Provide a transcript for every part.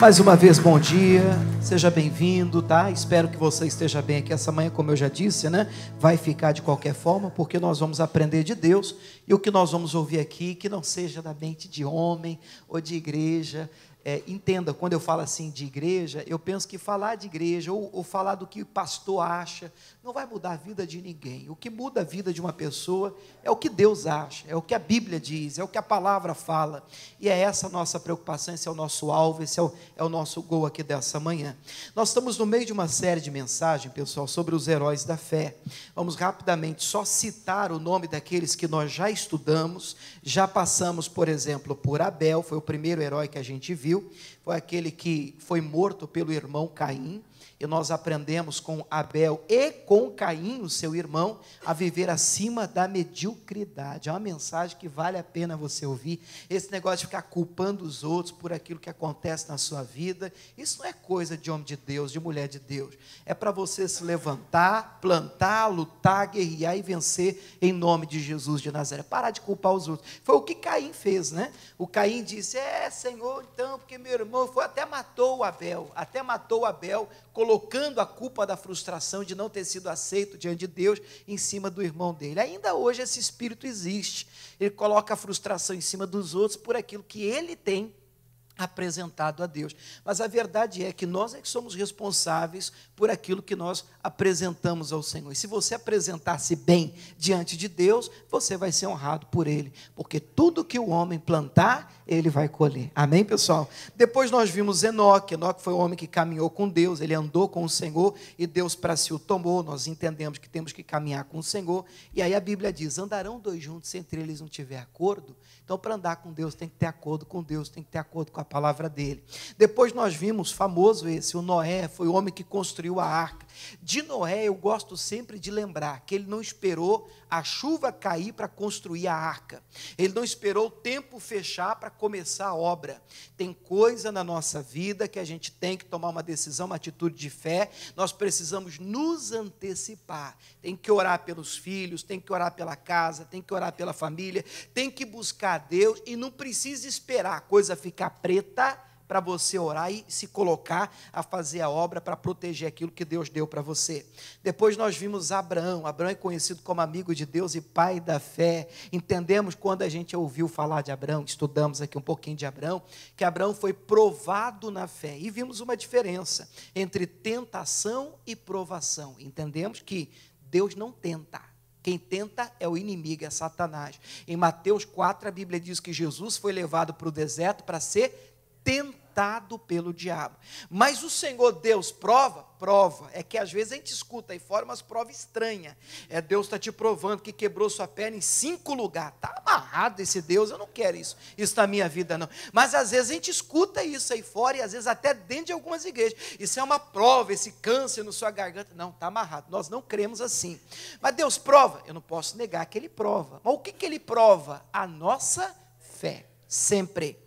Mais uma vez, bom dia, seja bem-vindo, tá? Espero que você esteja bem aqui essa manhã, como eu já disse, né? Vai ficar de qualquer forma, porque nós vamos aprender de Deus e o que nós vamos ouvir aqui, que não seja da mente de homem ou de igreja, é, entenda, quando eu falo assim de igreja, eu penso que falar de igreja ou, ou, falar do que o pastor acha não vai mudar a vida de ninguém. O que muda a vida de uma pessoa é o que Deus acha, é o que a Bíblia diz, é o que a palavra fala. E é essa a nossa preocupação, esse é o nosso alvo, esse é o, é o nosso gol aqui dessa manhã. Nós estamos no meio de uma série de mensagens, pessoal, sobre os heróis da fé. Vamos rapidamente só citar o nome daqueles que nós já estudamos, já passamos, por exemplo, por Abel, foi o primeiro herói que a gente viu foi aquele que foi morto pelo irmão Caim e nós aprendemos com Abel e com Caim, o seu irmão, a viver acima da mediocridade. É uma mensagem que vale a pena você ouvir. Esse negócio de ficar culpando os outros por aquilo que acontece na sua vida, isso não é coisa de homem de Deus, de mulher de Deus. É para você se levantar, plantar, lutar, guerrear e vencer em nome de Jesus de Nazaré. Parar de culpar os outros. Foi o que Caim fez, né? O Caim disse: É, Senhor, então, porque meu irmão foi até matou o Abel, até matou o Abel, colocou colocando a culpa da frustração de não ter sido aceito diante de Deus em cima do irmão dele. Ainda hoje esse espírito existe. Ele coloca a frustração em cima dos outros por aquilo que ele tem apresentado a Deus. Mas a verdade é que nós é que somos responsáveis por aquilo que nós apresentamos ao Senhor. E se você apresentar-se bem diante de Deus, você vai ser honrado por Ele, porque tudo que o homem plantar, ele vai colher. Amém, pessoal? Depois nós vimos Enoque. Enoque foi o homem que caminhou com Deus, ele andou com o Senhor e Deus para si o tomou. Nós entendemos que temos que caminhar com o Senhor. E aí a Bíblia diz: andarão dois juntos se entre eles não tiver acordo. Então, para andar com Deus, tem que ter acordo com Deus, tem que ter acordo com a palavra dele. Depois nós vimos, famoso esse, o Noé, foi o homem que construiu construiu a arca. De Noé, eu gosto sempre de lembrar que ele não esperou a chuva cair para construir a arca, ele não esperou o tempo fechar para começar a obra. Tem coisa na nossa vida que a gente tem que tomar uma decisão, uma atitude de fé, nós precisamos nos antecipar. Tem que orar pelos filhos, tem que orar pela casa, tem que orar pela família, tem que buscar Deus e não precisa esperar a coisa ficar preta para você orar e se colocar a fazer a obra para proteger aquilo que Deus deu para você. Depois nós vimos Abraão. Abraão é conhecido como amigo de Deus e pai da fé. Entendemos quando a gente ouviu falar de Abraão, estudamos aqui um pouquinho de Abraão, que Abraão foi provado na fé. E vimos uma diferença entre tentação e provação. Entendemos que Deus não tenta. Quem tenta é o inimigo, é Satanás. Em Mateus 4, a Bíblia diz que Jesus foi levado para o deserto para ser tentado tentado pelo diabo. Mas o Senhor Deus prova? Prova. É que às vezes a gente escuta aí fora umas provas estranhas. É Deus está te provando que quebrou sua perna em cinco lugares. Está amarrado esse Deus, eu não quero isso. Isso na minha vida não. Mas às vezes a gente escuta isso aí fora e às vezes até dentro de algumas igrejas. Isso é uma prova, esse câncer na sua garganta. Não, está amarrado. Nós não cremos assim. Mas Deus prova? Eu não posso negar que Ele prova. Mas o que, que Ele prova? A nossa fé. Sempre.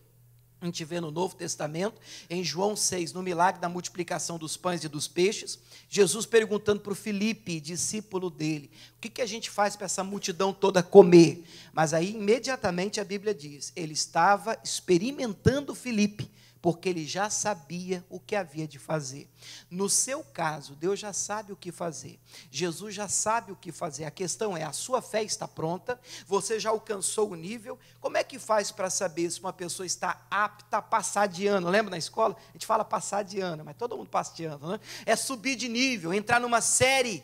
A gente vê no Novo Testamento, em João 6, no milagre da multiplicação dos pães e dos peixes, Jesus perguntando para o Felipe, discípulo dele, o que, que a gente faz para essa multidão toda comer? Mas aí, imediatamente, a Bíblia diz, ele estava experimentando Felipe, porque ele já sabia o que havia de fazer. No seu caso, Deus já sabe o que fazer, Jesus já sabe o que fazer. A questão é: a sua fé está pronta, você já alcançou o nível, como é que faz para saber se uma pessoa está apta a passar de ano? Lembra na escola? A gente fala passar de ano, mas todo mundo passa de ano, né? É subir de nível, entrar numa série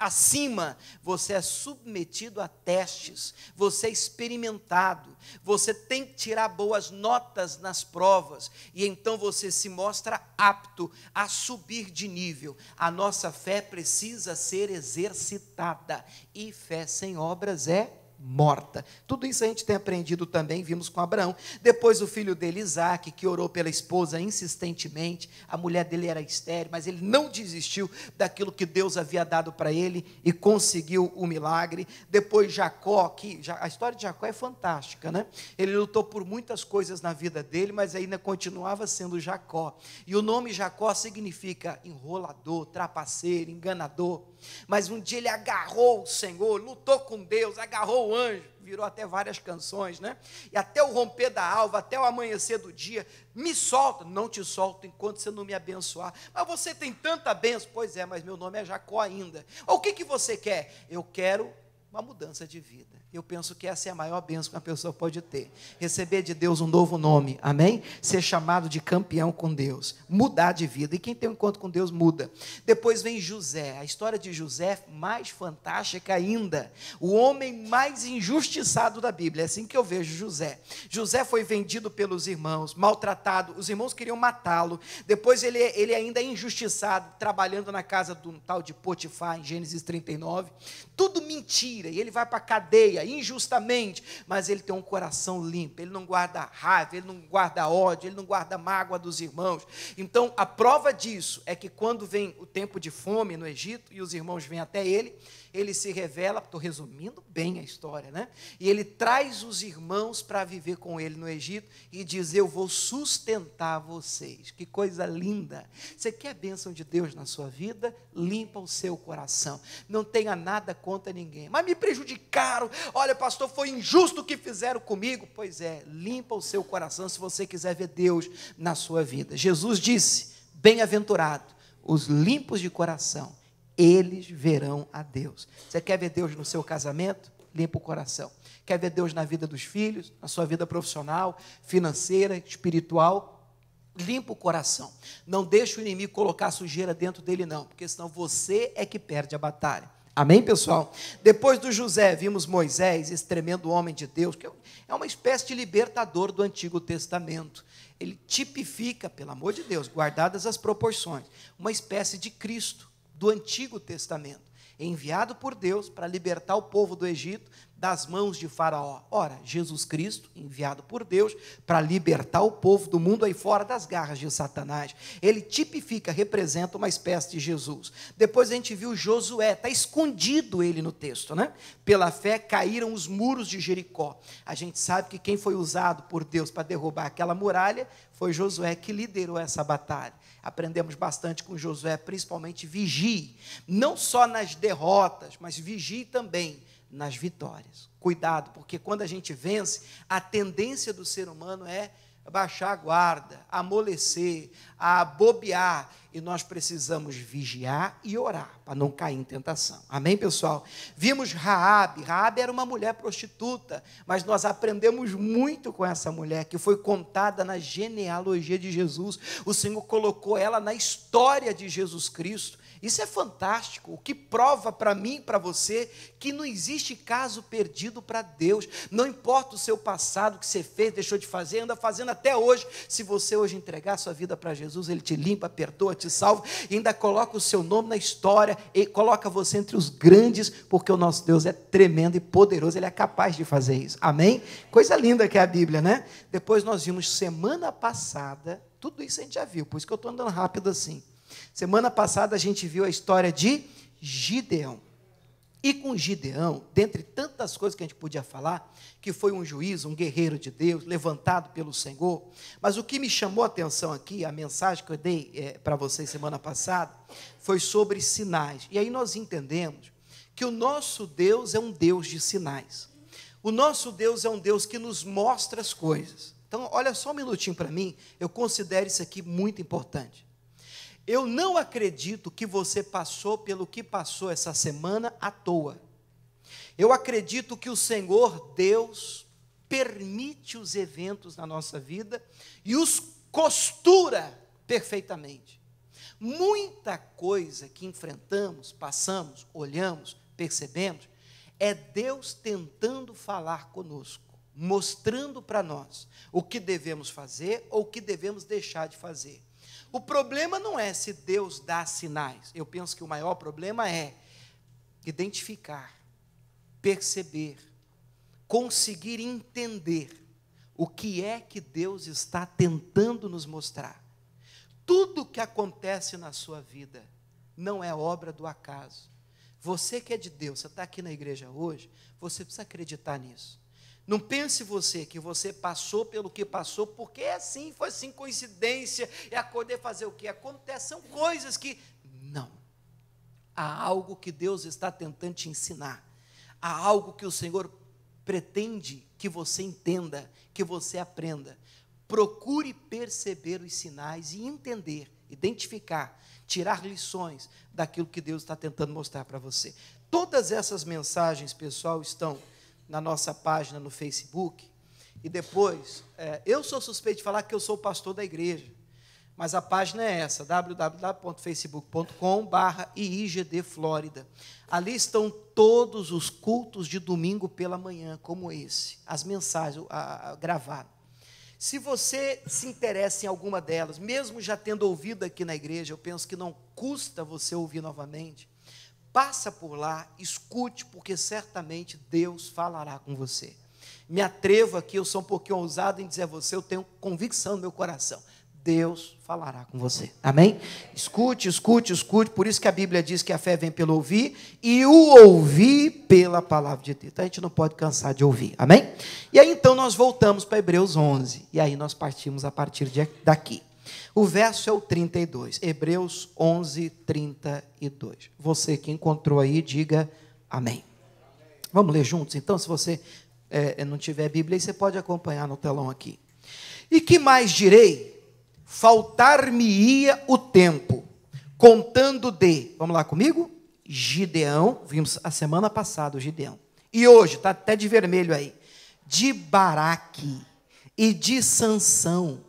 acima, você é submetido a testes, você é experimentado, você tem que tirar boas notas nas provas, e então você se mostra apto a subir de nível. A nossa fé precisa ser exercitada, e fé sem obras é morta. Tudo isso a gente tem aprendido também, vimos com Abraão. Depois o filho dele, Isaac, que orou pela esposa insistentemente, a mulher dele era estéril, mas ele não desistiu daquilo que Deus havia dado para ele e conseguiu o milagre. Depois Jacó, que a história de Jacó é fantástica, né? Ele lutou por muitas coisas na vida dele, mas ainda continuava sendo Jacó. E o nome Jacó significa enrolador, trapaceiro, enganador. Mas um dia ele agarrou o Senhor, lutou com Deus, agarrou o anjo, virou até várias canções, né? E até o romper da alva, até o amanhecer do dia, me solta, não te solto enquanto você não me abençoar. Mas você tem tanta benção, pois é, mas meu nome é Jacó ainda. O que, que você quer? Eu quero uma mudança de vida. Eu penso que essa é a maior bênção que uma pessoa pode ter. Receber de Deus um novo nome, amém? Ser chamado de campeão com Deus, mudar de vida. E quem tem um encontro com Deus muda. Depois vem José. A história de José é mais fantástica ainda. O homem mais injustiçado da Bíblia. É assim que eu vejo José. José foi vendido pelos irmãos, maltratado. Os irmãos queriam matá-lo. Depois ele, ele ainda é injustiçado, trabalhando na casa de um tal de Potifar, em Gênesis 39. Tudo mentira. E ele vai para a cadeia injustamente, mas ele tem um coração limpo, ele não guarda raiva, ele não guarda ódio, ele não guarda mágoa dos irmãos. Então, a prova disso é que quando vem o tempo de fome no Egito e os irmãos vêm até ele, ele se revela, estou resumindo bem a história, né? E ele traz os irmãos para viver com ele no Egito e diz: Eu vou sustentar vocês. Que coisa linda! Você quer a bênção de Deus na sua vida? Limpa o seu coração. Não tenha nada contra ninguém. Mas me prejudicaram. Olha, pastor, foi injusto o que fizeram comigo. Pois é, limpa o seu coração se você quiser ver Deus na sua vida. Jesus disse: Bem-aventurado os limpos de coração eles verão a Deus. Você quer ver Deus no seu casamento? Limpa o coração. Quer ver Deus na vida dos filhos, na sua vida profissional, financeira, espiritual? Limpa o coração. Não deixa o inimigo colocar sujeira dentro dele, não, porque senão você é que perde a batalha. Amém, pessoal? Depois do José, vimos Moisés, esse tremendo homem de Deus, que é, é uma espécie de libertador do Antigo Testamento. Ele tipifica, pelo amor de Deus, guardadas as proporções, uma espécie de Cristo do Antigo Testamento, enviado por Deus para libertar o povo do Egito, das mãos de Faraó. Ora, Jesus Cristo, enviado por Deus para libertar o povo do mundo aí fora das garras de Satanás, ele tipifica, representa uma espécie de Jesus. Depois a gente viu Josué, está escondido ele no texto, né? Pela fé caíram os muros de Jericó. A gente sabe que quem foi usado por Deus para derrubar aquela muralha foi Josué que liderou essa batalha. Aprendemos bastante com Josué, principalmente vigie, não só nas derrotas, mas vigie também nas vitórias. Cuidado, porque quando a gente vence, a tendência do ser humano é baixar a guarda, amolecer, a bobear, e nós precisamos vigiar e orar para não cair em tentação. Amém, pessoal? Vimos Raabe, Raabe era uma mulher prostituta, mas nós aprendemos muito com essa mulher que foi contada na genealogia de Jesus. O Senhor colocou ela na história de Jesus Cristo isso é fantástico, o que prova para mim, para você, que não existe caso perdido para Deus. Não importa o seu passado, o que você fez, deixou de fazer, anda fazendo até hoje. Se você hoje entregar sua vida para Jesus, ele te limpa, perdoa, te salva e ainda coloca o seu nome na história e coloca você entre os grandes, porque o nosso Deus é tremendo e poderoso, ele é capaz de fazer isso. Amém? Coisa linda que é a Bíblia, né? Depois nós vimos semana passada, tudo isso a gente já viu, por isso que eu estou andando rápido assim. Semana passada a gente viu a história de Gideão. E com Gideão, dentre tantas coisas que a gente podia falar, que foi um juiz, um guerreiro de Deus, levantado pelo Senhor, mas o que me chamou a atenção aqui, a mensagem que eu dei é, para vocês semana passada, foi sobre sinais. E aí nós entendemos que o nosso Deus é um Deus de sinais. O nosso Deus é um Deus que nos mostra as coisas. Então, olha só um minutinho para mim, eu considero isso aqui muito importante. Eu não acredito que você passou pelo que passou essa semana à toa. Eu acredito que o Senhor Deus permite os eventos na nossa vida e os costura perfeitamente. Muita coisa que enfrentamos, passamos, olhamos, percebemos, é Deus tentando falar conosco, mostrando para nós o que devemos fazer ou o que devemos deixar de fazer. O problema não é se Deus dá sinais. Eu penso que o maior problema é identificar, perceber, conseguir entender o que é que Deus está tentando nos mostrar. Tudo que acontece na sua vida não é obra do acaso. Você que é de Deus, você está aqui na igreja hoje, você precisa acreditar nisso. Não pense você que você passou pelo que passou, porque é assim, foi assim, coincidência, e é acordei fazer o que acontece, são coisas que. Não. Há algo que Deus está tentando te ensinar, há algo que o Senhor pretende que você entenda, que você aprenda. Procure perceber os sinais e entender, identificar, tirar lições daquilo que Deus está tentando mostrar para você. Todas essas mensagens, pessoal, estão na nossa página no Facebook. E depois, é, eu sou suspeito de falar que eu sou pastor da igreja, mas a página é essa, www.facebook.com.br IIGD Flórida. Ali estão todos os cultos de domingo pela manhã, como esse, as mensagens a, a, gravadas. Se você se interessa em alguma delas, mesmo já tendo ouvido aqui na igreja, eu penso que não custa você ouvir novamente. Passa por lá, escute, porque certamente Deus falará com você. Me atrevo aqui, eu sou um pouquinho ousado em dizer a você, eu tenho convicção no meu coração. Deus falará com você. Amém? Escute, escute, escute. Por isso que a Bíblia diz que a fé vem pelo ouvir e o ouvir pela palavra de Deus. Então a gente não pode cansar de ouvir. Amém? E aí então nós voltamos para Hebreus 11 e aí nós partimos a partir de, daqui. O verso é o 32, Hebreus 11, 32. Você que encontrou aí, diga amém. Vamos ler juntos? Então, se você é, é não tiver Bíblia, você pode acompanhar no telão aqui. E que mais direi? Faltar-me-ia o tempo, contando de, vamos lá comigo? Gideão, vimos a semana passada o Gideão. E hoje, está até de vermelho aí, de Baraque e de Sansão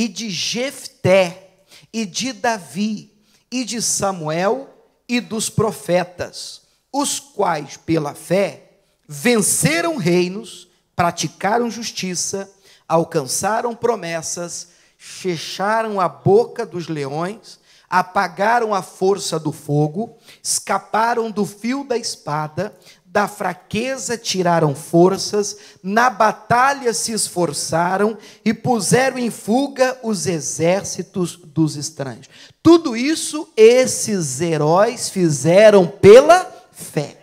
e de Jefté, e de Davi, e de Samuel, e dos profetas, os quais, pela fé, venceram reinos, praticaram justiça, alcançaram promessas, fecharam a boca dos leões, apagaram a força do fogo, escaparam do fio da espada, da fraqueza tiraram forças, na batalha se esforçaram e puseram em fuga os exércitos dos estranhos. Tudo isso esses heróis fizeram pela fé.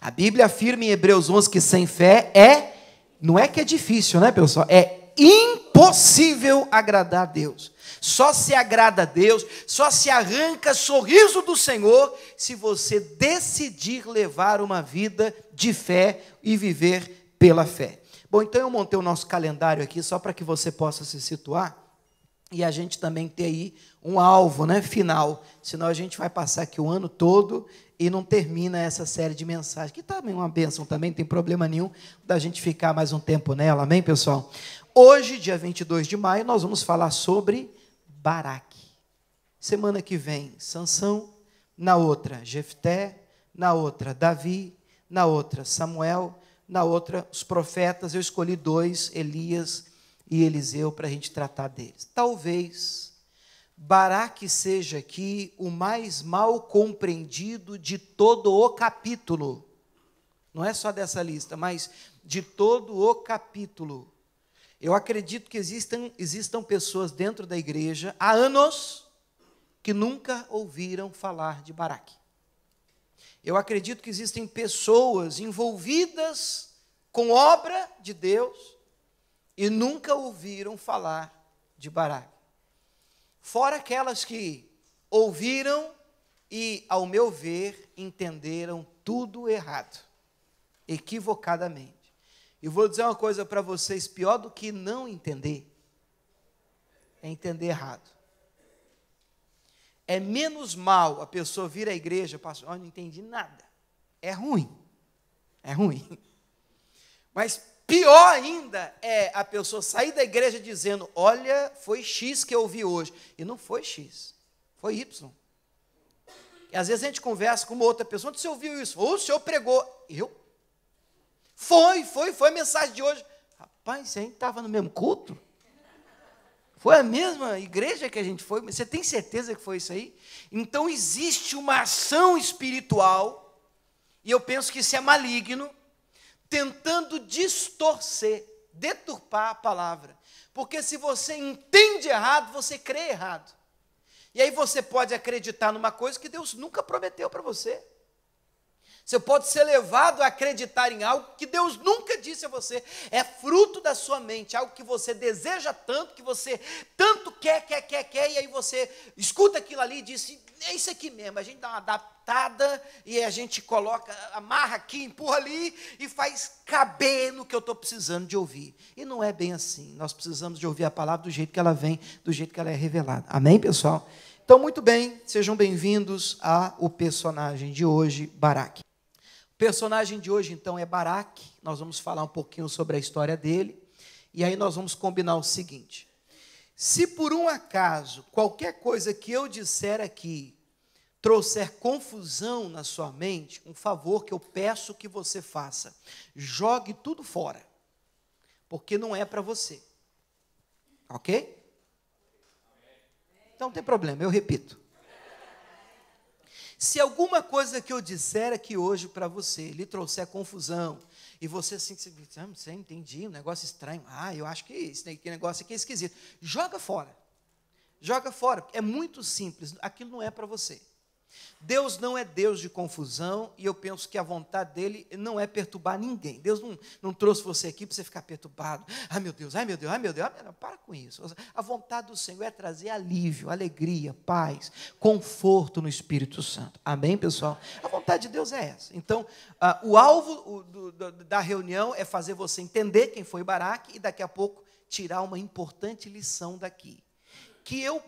A Bíblia afirma em Hebreus 11 que sem fé é não é que é difícil, né, pessoal? É impossível agradar a Deus só se agrada a Deus, só se arranca sorriso do Senhor se você decidir levar uma vida de fé e viver pela fé. Bom, então eu montei o nosso calendário aqui só para que você possa se situar e a gente também ter aí um alvo, né, final. Senão a gente vai passar aqui o ano todo e não termina essa série de mensagens, que também é uma bênção também, não tem problema nenhum da gente ficar mais um tempo nela, amém, pessoal? Hoje, dia 22 de maio, nós vamos falar sobre Baraque. Semana que vem, Sansão, na outra, Jefté, na outra, Davi, na outra, Samuel, na outra, os profetas. Eu escolhi dois, Elias e Eliseu, para a gente tratar deles. Talvez Baraque seja aqui o mais mal compreendido de todo o capítulo. Não é só dessa lista, mas de todo o capítulo. Eu acredito que existam, existam pessoas dentro da igreja há anos que nunca ouviram falar de Baraque. Eu acredito que existem pessoas envolvidas com obra de Deus e nunca ouviram falar de Baraque. Fora aquelas que ouviram e, ao meu ver, entenderam tudo errado, equivocadamente. E vou dizer uma coisa para vocês: pior do que não entender, é entender errado. É menos mal a pessoa vir à igreja, pastor, oh, não entendi nada. É ruim. É ruim. Mas pior ainda é a pessoa sair da igreja dizendo: Olha, foi X que eu vi hoje. E não foi X, foi Y. E às vezes a gente conversa com uma outra pessoa: Onde você ouviu isso? Ou o senhor pregou? Eu? Foi, foi, foi a mensagem de hoje. Rapaz, a gente estava no mesmo culto? Foi a mesma igreja que a gente foi? Você tem certeza que foi isso aí? Então existe uma ação espiritual, e eu penso que isso é maligno, tentando distorcer, deturpar a palavra. Porque se você entende errado, você crê errado. E aí você pode acreditar numa coisa que Deus nunca prometeu para você. Você pode ser levado a acreditar em algo que Deus nunca disse a você. É fruto da sua mente, algo que você deseja tanto, que você tanto quer, quer, quer, quer, e aí você escuta aquilo ali e diz: assim, é isso aqui mesmo. A gente dá uma adaptada e a gente coloca, amarra aqui, empurra ali e faz caber no que eu estou precisando de ouvir. E não é bem assim. Nós precisamos de ouvir a palavra do jeito que ela vem, do jeito que ela é revelada. Amém, pessoal? Então, muito bem, sejam bem-vindos ao personagem de hoje, Baraque personagem de hoje, então, é Baraque. Nós vamos falar um pouquinho sobre a história dele. E aí nós vamos combinar o seguinte: se por um acaso qualquer coisa que eu disser aqui trouxer confusão na sua mente, um favor que eu peço que você faça, jogue tudo fora, porque não é para você. Ok? Então não tem problema, eu repito. Se alguma coisa que eu disser aqui hoje para você lhe trouxer confusão, e você assim, você, ah, você entendi, um negócio estranho, ah, eu acho que esse é né, negócio aqui é esquisito, joga fora. Joga fora, é muito simples, aquilo não é para você. Deus não é Deus de confusão e eu penso que a vontade dele não é perturbar ninguém. Deus não, não trouxe você aqui para você ficar perturbado. Ai meu Deus, ai meu Deus, ai meu Deus. Ai, para com isso. A vontade do Senhor é trazer alívio, alegria, paz, conforto no Espírito Santo. Amém, pessoal? A vontade de Deus é essa. Então, ah, o alvo o, do, do, da reunião é fazer você entender quem foi Baraque e daqui a pouco tirar uma importante lição daqui. Que eu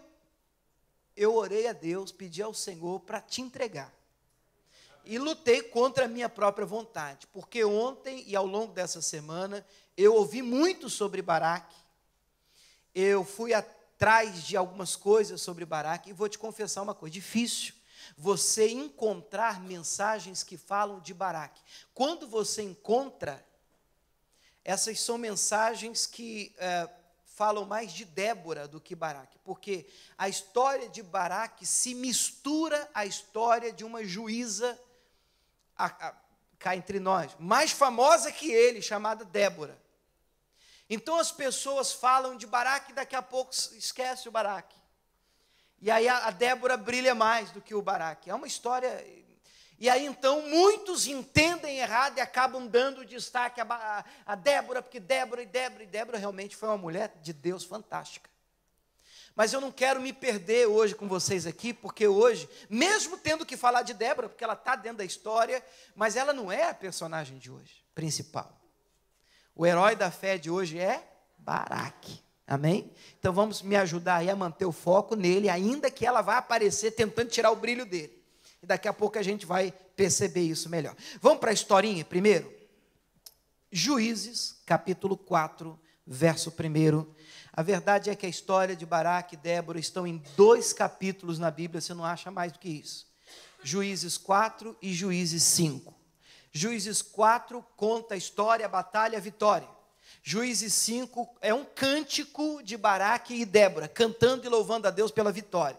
eu orei a Deus, pedi ao Senhor para te entregar. E lutei contra a minha própria vontade, porque ontem e ao longo dessa semana eu ouvi muito sobre Baraque. Eu fui atrás de algumas coisas sobre Baraque e vou te confessar uma coisa difícil. Você encontrar mensagens que falam de Baraque. Quando você encontra, essas são mensagens que é, falam mais de Débora do que Baraque, porque a história de Baraque se mistura à história de uma juíza, a, a, cá entre nós, mais famosa que ele, chamada Débora. Então as pessoas falam de Baraque e daqui a pouco esquece o Baraque. E aí a, a Débora brilha mais do que o Baraque. É uma história e aí então muitos entendem errado e acabam dando destaque a, a, Débora, porque Débora e Débora e Débora realmente foi uma mulher de Deus fantástica. Mas eu não quero me perder hoje com vocês aqui, porque hoje, mesmo tendo que falar de Débora, porque ela está dentro da história, mas ela não é a personagem de hoje, principal. O herói da fé de hoje é Baraque. Amém? Então vamos me ajudar aí a manter o foco nele, ainda que ela vá aparecer tentando tirar o brilho dele. E daqui a pouco a gente vai perceber isso melhor. Vamos para a historinha primeiro? Juízes, capítulo 4, verso 1. A verdade é que a história de Baraque e Débora estão em dois capítulos na Bíblia, você não acha mais do que isso. Juízes 4 e Juízes 5. Juízes 4 conta a história, a batalha, a vitória. Juízes 5 é um cântico de Baraque e Débora, cantando e louvando a Deus pela vitória.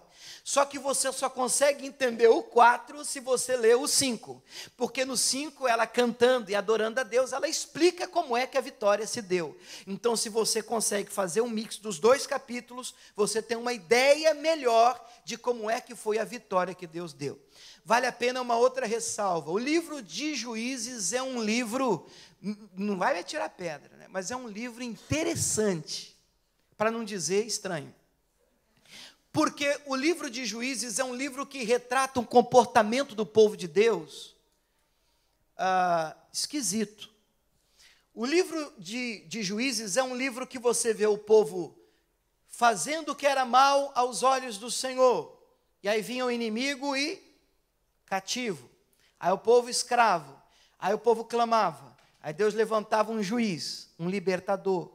Só que você só consegue entender o 4 se você lê o 5. Porque no 5, ela cantando e adorando a Deus, ela explica como é que a vitória se deu. Então, se você consegue fazer um mix dos dois capítulos, você tem uma ideia melhor de como é que foi a vitória que Deus deu. Vale a pena uma outra ressalva. O livro de Juízes é um livro, não vai me atirar pedra, né? mas é um livro interessante, para não dizer estranho. Porque o livro de Juízes é um livro que retrata um comportamento do povo de Deus ah, esquisito. O livro de, de Juízes é um livro que você vê o povo fazendo o que era mal aos olhos do Senhor. E aí vinha o inimigo e cativo. Aí o povo escravo. Aí o povo clamava. Aí Deus levantava um juiz, um libertador.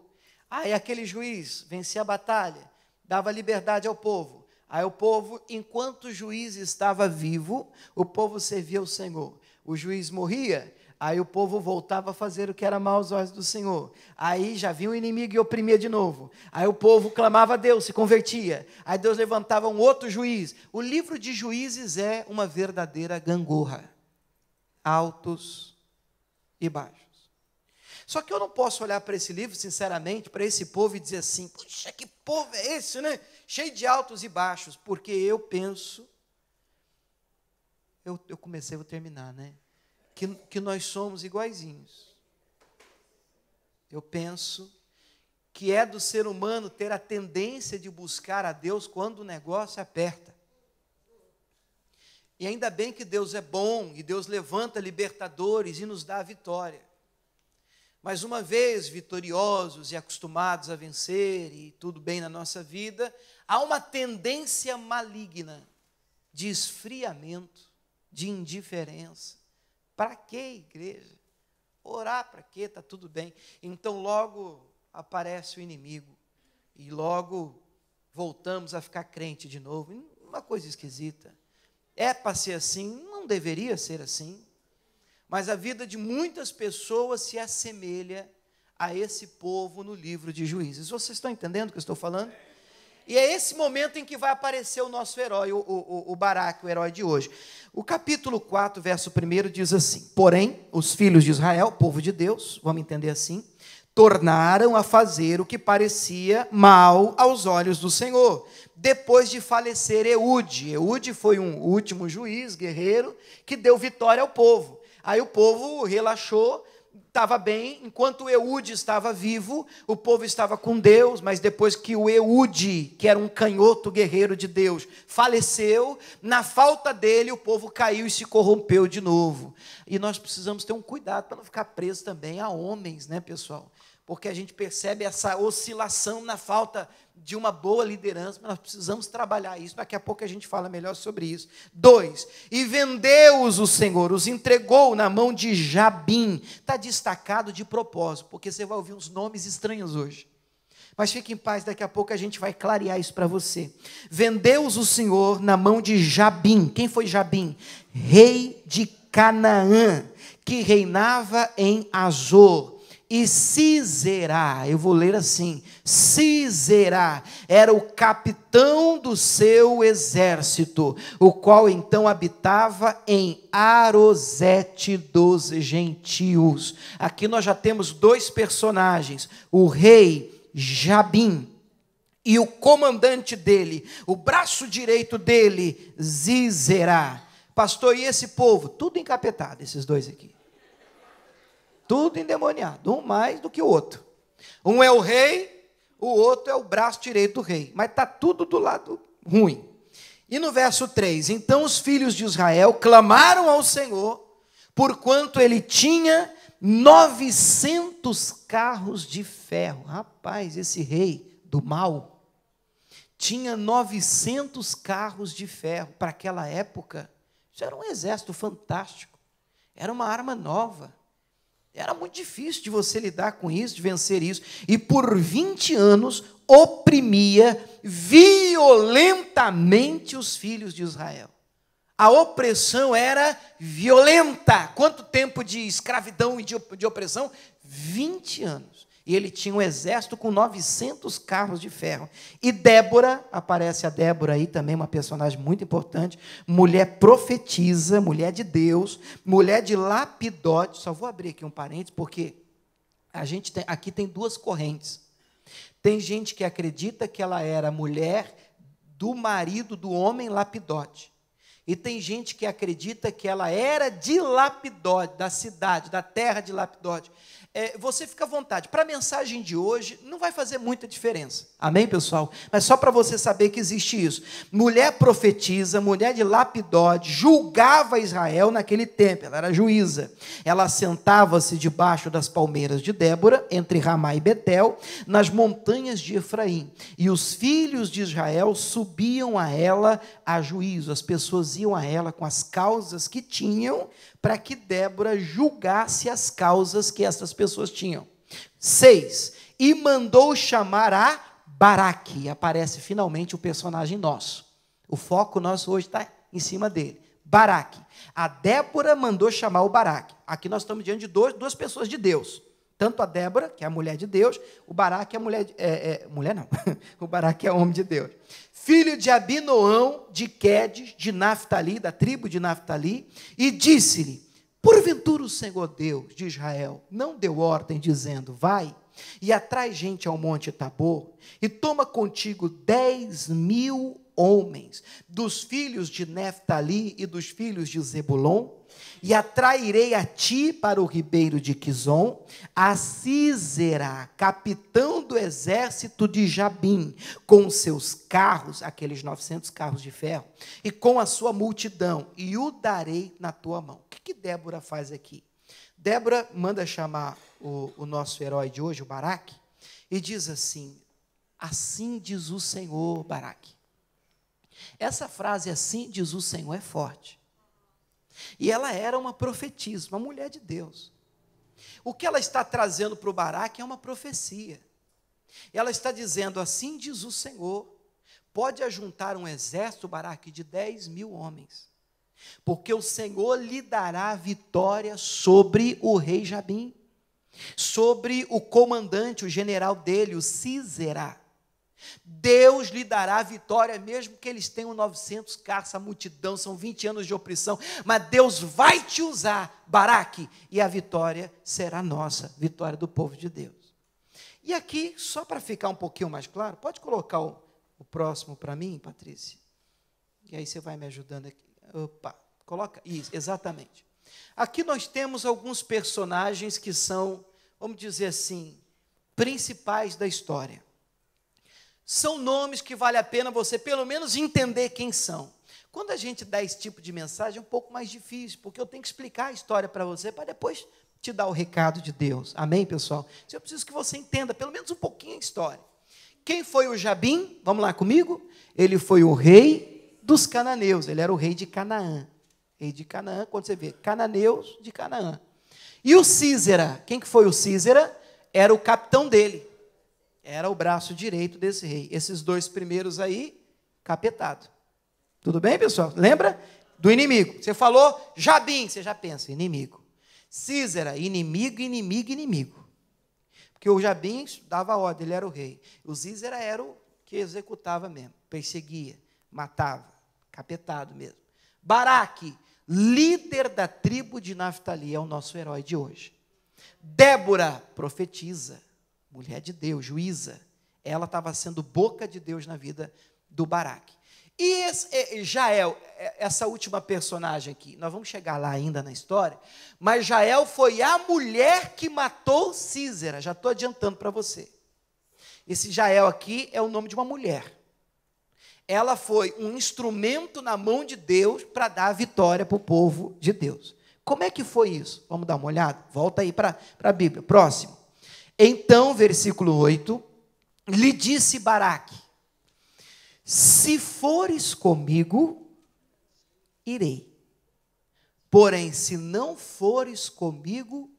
Aí aquele juiz vencia a batalha dava liberdade ao povo. Aí o povo, enquanto o juiz estava vivo, o povo servia o Senhor. O juiz morria, aí o povo voltava a fazer o que era mal aos olhos do Senhor. Aí já vinha o inimigo e oprimia de novo. Aí o povo clamava a Deus, se convertia. Aí Deus levantava um outro juiz. O livro de juízes é uma verdadeira gangorra. Altos e baixos. Só que eu não posso olhar para esse livro, sinceramente, para esse povo e dizer assim: puxa, que povo é esse, né? Cheio de altos e baixos, porque eu penso. Eu, eu comecei, vou terminar, né? Que, que nós somos iguaizinhos. Eu penso que é do ser humano ter a tendência de buscar a Deus quando o negócio aperta. E ainda bem que Deus é bom e Deus levanta libertadores e nos dá a vitória. Mas uma vez vitoriosos e acostumados a vencer e tudo bem na nossa vida, há uma tendência maligna de esfriamento, de indiferença. Para que igreja? Orar para quê? Está tudo bem. Então logo aparece o inimigo e logo voltamos a ficar crente de novo. Uma coisa esquisita. É para ser assim? Não deveria ser assim. Mas a vida de muitas pessoas se assemelha a esse povo no livro de juízes. Vocês estão entendendo o que eu estou falando? E é esse momento em que vai aparecer o nosso herói, o, o, o Baraque, o herói de hoje. O capítulo 4, verso 1 diz assim: Porém, os filhos de Israel, povo de Deus, vamos entender assim, tornaram a fazer o que parecia mal aos olhos do Senhor. Depois de falecer Eude, Eude foi um último juiz, guerreiro, que deu vitória ao povo. Aí o povo relaxou, estava bem, enquanto Eude estava vivo, o povo estava com Deus, mas depois que o Eude, que era um canhoto guerreiro de Deus, faleceu, na falta dele o povo caiu e se corrompeu de novo. E nós precisamos ter um cuidado para não ficar preso também a homens, né, pessoal? Porque a gente percebe essa oscilação na falta de uma boa liderança, mas nós precisamos trabalhar isso. Daqui a pouco a gente fala melhor sobre isso. Dois, e vendeu-os o Senhor, os entregou na mão de Jabim. Está destacado de propósito, porque você vai ouvir uns nomes estranhos hoje. Mas fique em paz, daqui a pouco a gente vai clarear isso para você. Vendeu-os o Senhor na mão de Jabim. Quem foi Jabim? Rei de Canaã, que reinava em Azor e Cizerá, eu vou ler assim: Cizerá era o capitão do seu exército, o qual então habitava em Arosete dos gentios. Aqui nós já temos dois personagens: o rei Jabim e o comandante dele, o braço direito dele, Zizerá. Pastor, e esse povo? Tudo encapetado, esses dois aqui. Tudo endemoniado, um mais do que o outro. Um é o rei, o outro é o braço direito do rei. Mas está tudo do lado ruim. E no verso 3: Então os filhos de Israel clamaram ao Senhor, porquanto ele tinha 900 carros de ferro. Rapaz, esse rei do mal tinha 900 carros de ferro. Para aquela época, isso era um exército fantástico. Era uma arma nova. Era muito difícil de você lidar com isso, de vencer isso. E por 20 anos oprimia violentamente os filhos de Israel. A opressão era violenta. Quanto tempo de escravidão e de opressão? 20 anos. E ele tinha um exército com 900 carros de ferro. E Débora, aparece a Débora aí também, uma personagem muito importante, mulher profetisa, mulher de Deus, mulher de lapidote. Só vou abrir aqui um parênteses, porque a gente tem, aqui tem duas correntes. Tem gente que acredita que ela era mulher do marido do homem lapidote. E tem gente que acredita que ela era de Lapidote, da cidade, da terra de Lapidote é, você fica à vontade. Para a mensagem de hoje, não vai fazer muita diferença. Amém, pessoal? Mas só para você saber que existe isso. Mulher profetiza, mulher de lapidote, julgava Israel naquele tempo. Ela era juíza. Ela sentava-se debaixo das palmeiras de Débora, entre Ramá e Betel, nas montanhas de Efraim. E os filhos de Israel subiam a ela a juízo. As pessoas iam a ela com as causas que tinham, para que Débora julgasse as causas que essas pessoas pessoas tinham. Seis, e mandou chamar a Baraque. Aparece finalmente o personagem nosso. O foco nosso hoje está em cima dele. Baraque. A Débora mandou chamar o Baraque. Aqui nós estamos diante de dois, duas pessoas de Deus. Tanto a Débora, que é a mulher de Deus, o Baraque é mulher. De, é, é, mulher não. o Baraque é homem de Deus. Filho de Abinoão, de Quedes, de Naftali, da tribo de Naftali, e disse-lhe: Porventura o Senhor Deus de Israel não deu ordem dizendo: Vai e atrai gente ao monte Tabor e toma contigo dez mil homens dos filhos de Neftali e dos filhos de Zebulon e atrairei a ti para o ribeiro de Quizon, a Cisera, capitão do exército de Jabim, com seus carros, aqueles 900 carros de ferro, e com a sua multidão, e o darei na tua mão. O que, que Débora faz aqui? Débora manda chamar o, o nosso herói de hoje, o Baraque, e diz assim: Assim diz o Senhor, Baraque. Essa frase, assim diz o Senhor, é forte. E ela era uma profetisa, uma mulher de Deus. O que ela está trazendo para o Baraque é uma profecia. Ela está dizendo: assim diz o Senhor, pode ajuntar um exército, Baraque, de 10 mil homens, porque o Senhor lhe dará vitória sobre o rei Jabim, sobre o comandante, o general dele, o Cisera. Deus lhe dará vitória, mesmo que eles tenham 900 caça, multidão, são 20 anos de opressão, mas Deus vai te usar, Baraque, e a vitória será nossa, vitória do povo de Deus. E aqui, só para ficar um pouquinho mais claro, pode colocar o, o próximo para mim, Patrícia? E aí você vai me ajudando aqui. Opa, coloca. Isso, exatamente. Aqui nós temos alguns personagens que são, vamos dizer assim, principais da história são nomes que vale a pena você pelo menos entender quem são. Quando a gente dá esse tipo de mensagem é um pouco mais difícil, porque eu tenho que explicar a história para você para depois te dar o recado de Deus. Amém, pessoal? Então eu preciso que você entenda pelo menos um pouquinho a história. Quem foi o Jabim? Vamos lá comigo? Ele foi o rei dos cananeus, ele era o rei de Canaã. Rei de Canaã, quando você vê, cananeus de Canaã. E o Císera, quem que foi o Císera? Era o capitão dele era o braço direito desse rei. Esses dois primeiros aí, capetado. Tudo bem, pessoal? Lembra? Do inimigo. Você falou Jabim, você já pensa, inimigo. Císera, inimigo, inimigo, inimigo. Porque o Jabim dava ordem, ele era o rei. O Císera era o que executava mesmo, perseguia, matava, capetado mesmo. Baraque, líder da tribo de Naftali, é o nosso herói de hoje. Débora profetiza mulher de Deus, juíza, ela estava sendo boca de Deus na vida do Baraque. E, esse, é, Jael, é, essa última personagem aqui, nós vamos chegar lá ainda na história, mas Jael foi a mulher que matou Císera, já estou adiantando para você. Esse Jael aqui é o nome de uma mulher. Ela foi um instrumento na mão de Deus para dar a vitória para o povo de Deus. Como é que foi isso? Vamos dar uma olhada? Volta aí para a Bíblia. Próximo. Então, versículo 8, lhe disse Baraque: Se fores comigo, irei. Porém, se não fores comigo,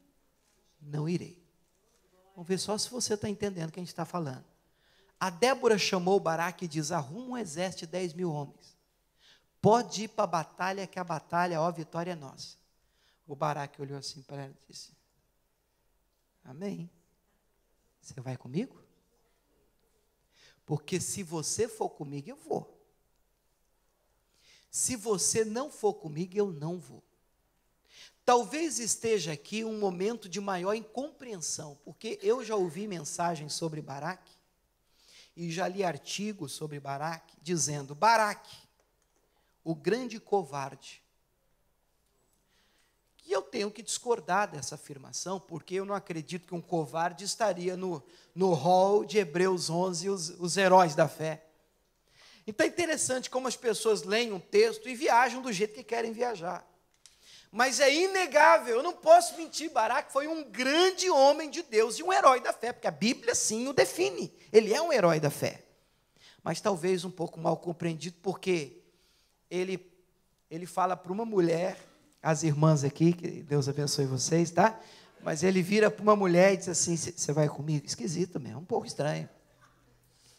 não irei. Vamos ver só se você está entendendo o que a gente está falando. A Débora chamou Baraque e diz: arruma um exército de 10 mil homens. Pode ir para a batalha, que a batalha, ó, a vitória é nossa. O Baraque olhou assim para ela e disse: Amém. Você vai comigo? Porque se você for comigo, eu vou. Se você não for comigo, eu não vou. Talvez esteja aqui um momento de maior incompreensão, porque eu já ouvi mensagens sobre Baraque e já li artigos sobre Baraque dizendo: Baraque, o grande covarde, e eu tenho que discordar dessa afirmação, porque eu não acredito que um covarde estaria no, no hall de Hebreus 11, os, os heróis da fé. Então é interessante como as pessoas leem um texto e viajam do jeito que querem viajar. Mas é inegável, eu não posso mentir, Barak foi um grande homem de Deus e um herói da fé, porque a Bíblia sim o define. Ele é um herói da fé. Mas talvez um pouco mal compreendido, porque ele, ele fala para uma mulher as irmãs aqui, que Deus abençoe vocês, tá? Mas ele vira para uma mulher e diz assim: Você vai comigo? Esquisito mesmo, um pouco estranho.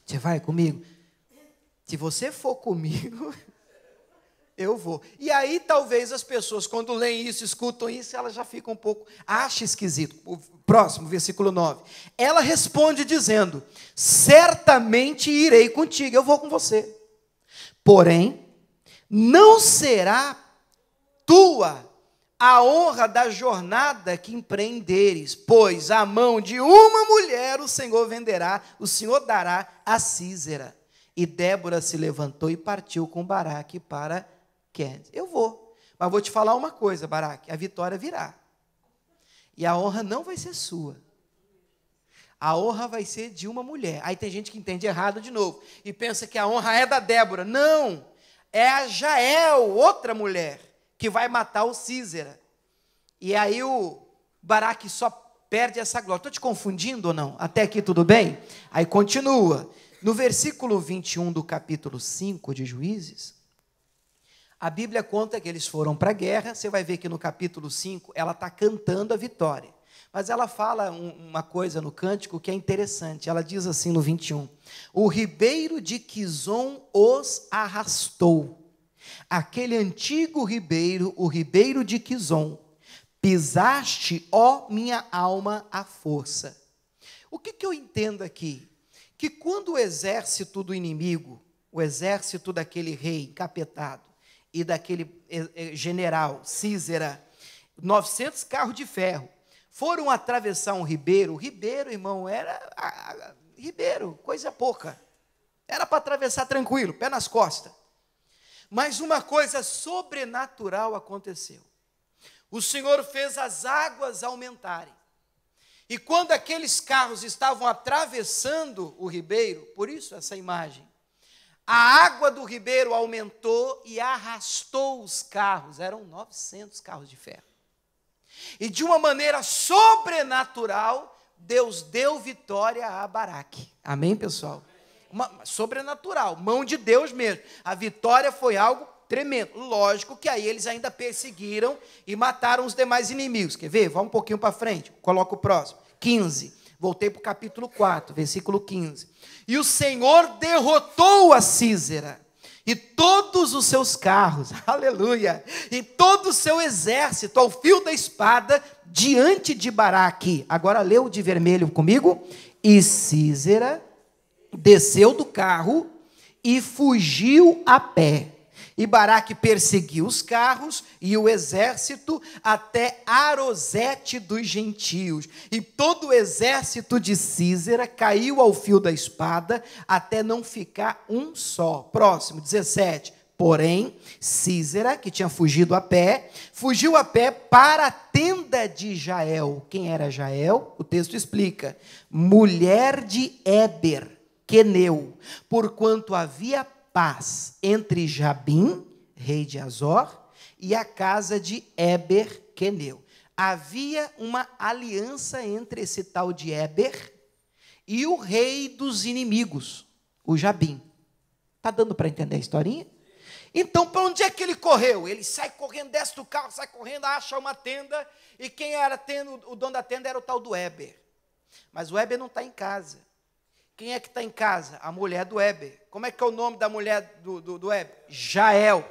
Você vai comigo? Se você for comigo, eu vou. E aí talvez as pessoas, quando leem isso, escutam isso, elas já ficam um pouco, acha esquisito. O próximo, versículo 9. Ela responde dizendo: Certamente irei contigo, eu vou com você. Porém, não será tua a honra da jornada que empreenderes, pois a mão de uma mulher o Senhor venderá, o Senhor dará a Císera. E Débora se levantou e partiu com Baraque para Kent. Eu vou, mas vou te falar uma coisa, Baraque, a vitória virá. E a honra não vai ser sua. A honra vai ser de uma mulher. Aí tem gente que entende errado de novo e pensa que a honra é da Débora. Não, é a Jael, outra mulher que vai matar o Císera. E aí o Baraque só perde essa glória. Estou te confundindo ou não? Até aqui tudo bem? Aí continua. No versículo 21 do capítulo 5 de Juízes, a Bíblia conta que eles foram para a guerra. Você vai ver que no capítulo 5 ela está cantando a vitória. Mas ela fala uma coisa no cântico que é interessante. Ela diz assim no 21: O ribeiro de Quizon os arrastou Aquele antigo ribeiro, o ribeiro de Quizon, pisaste, ó minha alma, a força. O que, que eu entendo aqui? Que quando o exército do inimigo, o exército daquele rei encapetado e daquele eh, eh, general Císera, 900 carros de ferro, foram atravessar um ribeiro, o ribeiro, irmão, era a, a, ribeiro, coisa pouca. Era para atravessar tranquilo, pé nas costas. Mas uma coisa sobrenatural aconteceu. O Senhor fez as águas aumentarem. E quando aqueles carros estavam atravessando o ribeiro, por isso essa imagem, a água do ribeiro aumentou e arrastou os carros, eram 900 carros de ferro. E de uma maneira sobrenatural, Deus deu vitória a Baraque. Amém, pessoal? uma, sobrenatural, mão de Deus mesmo. A vitória foi algo tremendo. Lógico que aí eles ainda perseguiram e mataram os demais inimigos. Quer ver? Vá um pouquinho para frente, coloca o próximo. 15. Voltei para o capítulo 4, versículo 15. E o Senhor derrotou a Císera e todos os seus carros, aleluia, e todo o seu exército ao fio da espada diante de Baraque. Agora leu de vermelho comigo. E Císera desceu do carro e fugiu a pé. E Baraque perseguiu os carros e o exército até Arosete dos gentios. E todo o exército de Císera caiu ao fio da espada, até não ficar um só. Próximo, 17. Porém, Císera, que tinha fugido a pé, fugiu a pé para a tenda de Jael. Quem era Jael? O texto explica. Mulher de Éber Queneu, porquanto havia paz entre Jabim, rei de Azor, e a casa de Eber Queneu. Havia uma aliança entre esse tal de Eber e o rei dos inimigos, o Jabim. Tá dando para entender a historinha? Então, para onde é que ele correu? Ele sai correndo, desce do carro, sai correndo, acha uma tenda, e quem era tendo, o dono da tenda era o tal do Eber. Mas o Eber não está em casa. Quem é que está em casa? A mulher do Heber. Como é que é o nome da mulher do, do, do Heber? Jael.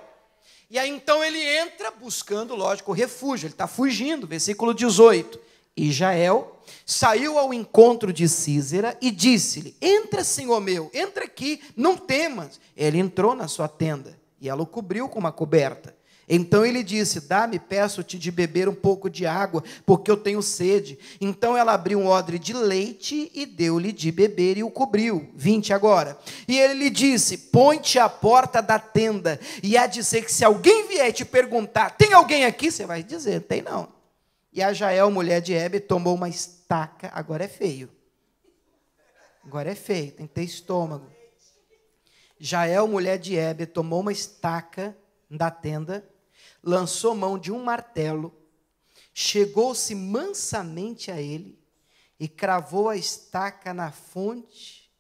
E aí então ele entra buscando, lógico, refúgio. Ele está fugindo, versículo 18. E Jael saiu ao encontro de Císera e disse-lhe: Entra, senhor meu, entra aqui, não temas. Ele entrou na sua tenda e ela o cobriu com uma coberta. Então ele disse: Dá-me, peço-te, de beber um pouco de água, porque eu tenho sede. Então ela abriu um odre de leite e deu-lhe de beber e o cobriu. 20 agora. E ele lhe disse: Põe-te à porta da tenda, e há de ser que se alguém vier te perguntar: Tem alguém aqui? Você vai dizer: Tem não. E a Jael, mulher de Hebe, tomou uma estaca. Agora é feio. Agora é feio, tem que ter estômago. Jael, mulher de Hebe, tomou uma estaca da tenda lançou mão de um martelo, chegou-se mansamente a ele e cravou a estaca na fonte,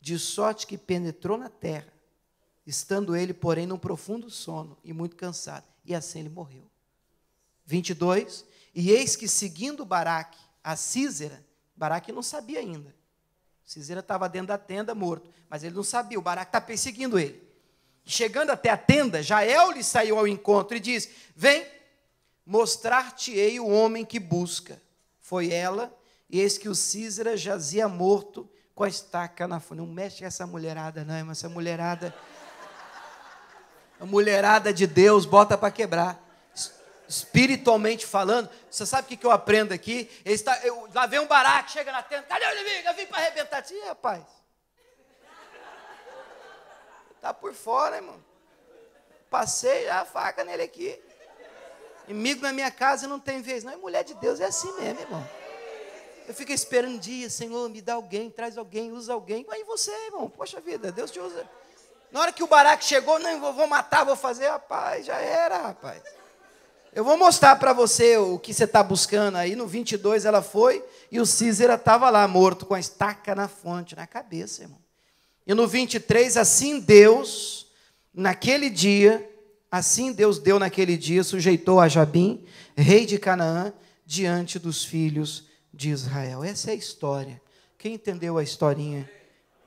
de sorte que penetrou na terra, estando ele, porém, num profundo sono e muito cansado. E assim ele morreu. 22. E eis que, seguindo Baraque a Císera, Baraque não sabia ainda. Císera estava dentro da tenda morto, mas ele não sabia, o Baraque está perseguindo ele. Chegando até a tenda, Jael lhe saiu ao encontro e diz: Vem, mostrar-te-ei o homem que busca. Foi ela, e eis que o Císera jazia morto com a estaca na fone. Não mexe com essa mulherada, não, irmão. Essa mulherada. A mulherada de Deus bota para quebrar. Espiritualmente falando, você sabe o que eu aprendo aqui? Ele está, eu, lá vem um barato, chega na tenda, cadê o inimigo? Eu vim para arrebentar. Ih, rapaz, Tá por fora, irmão. Passei a faca nele aqui. Inimigo na minha casa não tem vez. Não, e mulher de Deus é assim mesmo, irmão. Eu fico esperando um dia, Senhor, me dá alguém, traz alguém, usa alguém. Aí você, irmão, poxa vida, Deus te usa. Na hora que o baraque chegou, não, vou, vou matar, vou fazer, rapaz, já era, rapaz. Eu vou mostrar para você o que você está buscando aí. No 22 ela foi e o Císera estava lá morto com a estaca na fonte, na cabeça, irmão. E no 23, assim Deus, naquele dia, assim Deus deu naquele dia, sujeitou a Jabim, rei de Canaã, diante dos filhos de Israel. Essa é a história. Quem entendeu a historinha,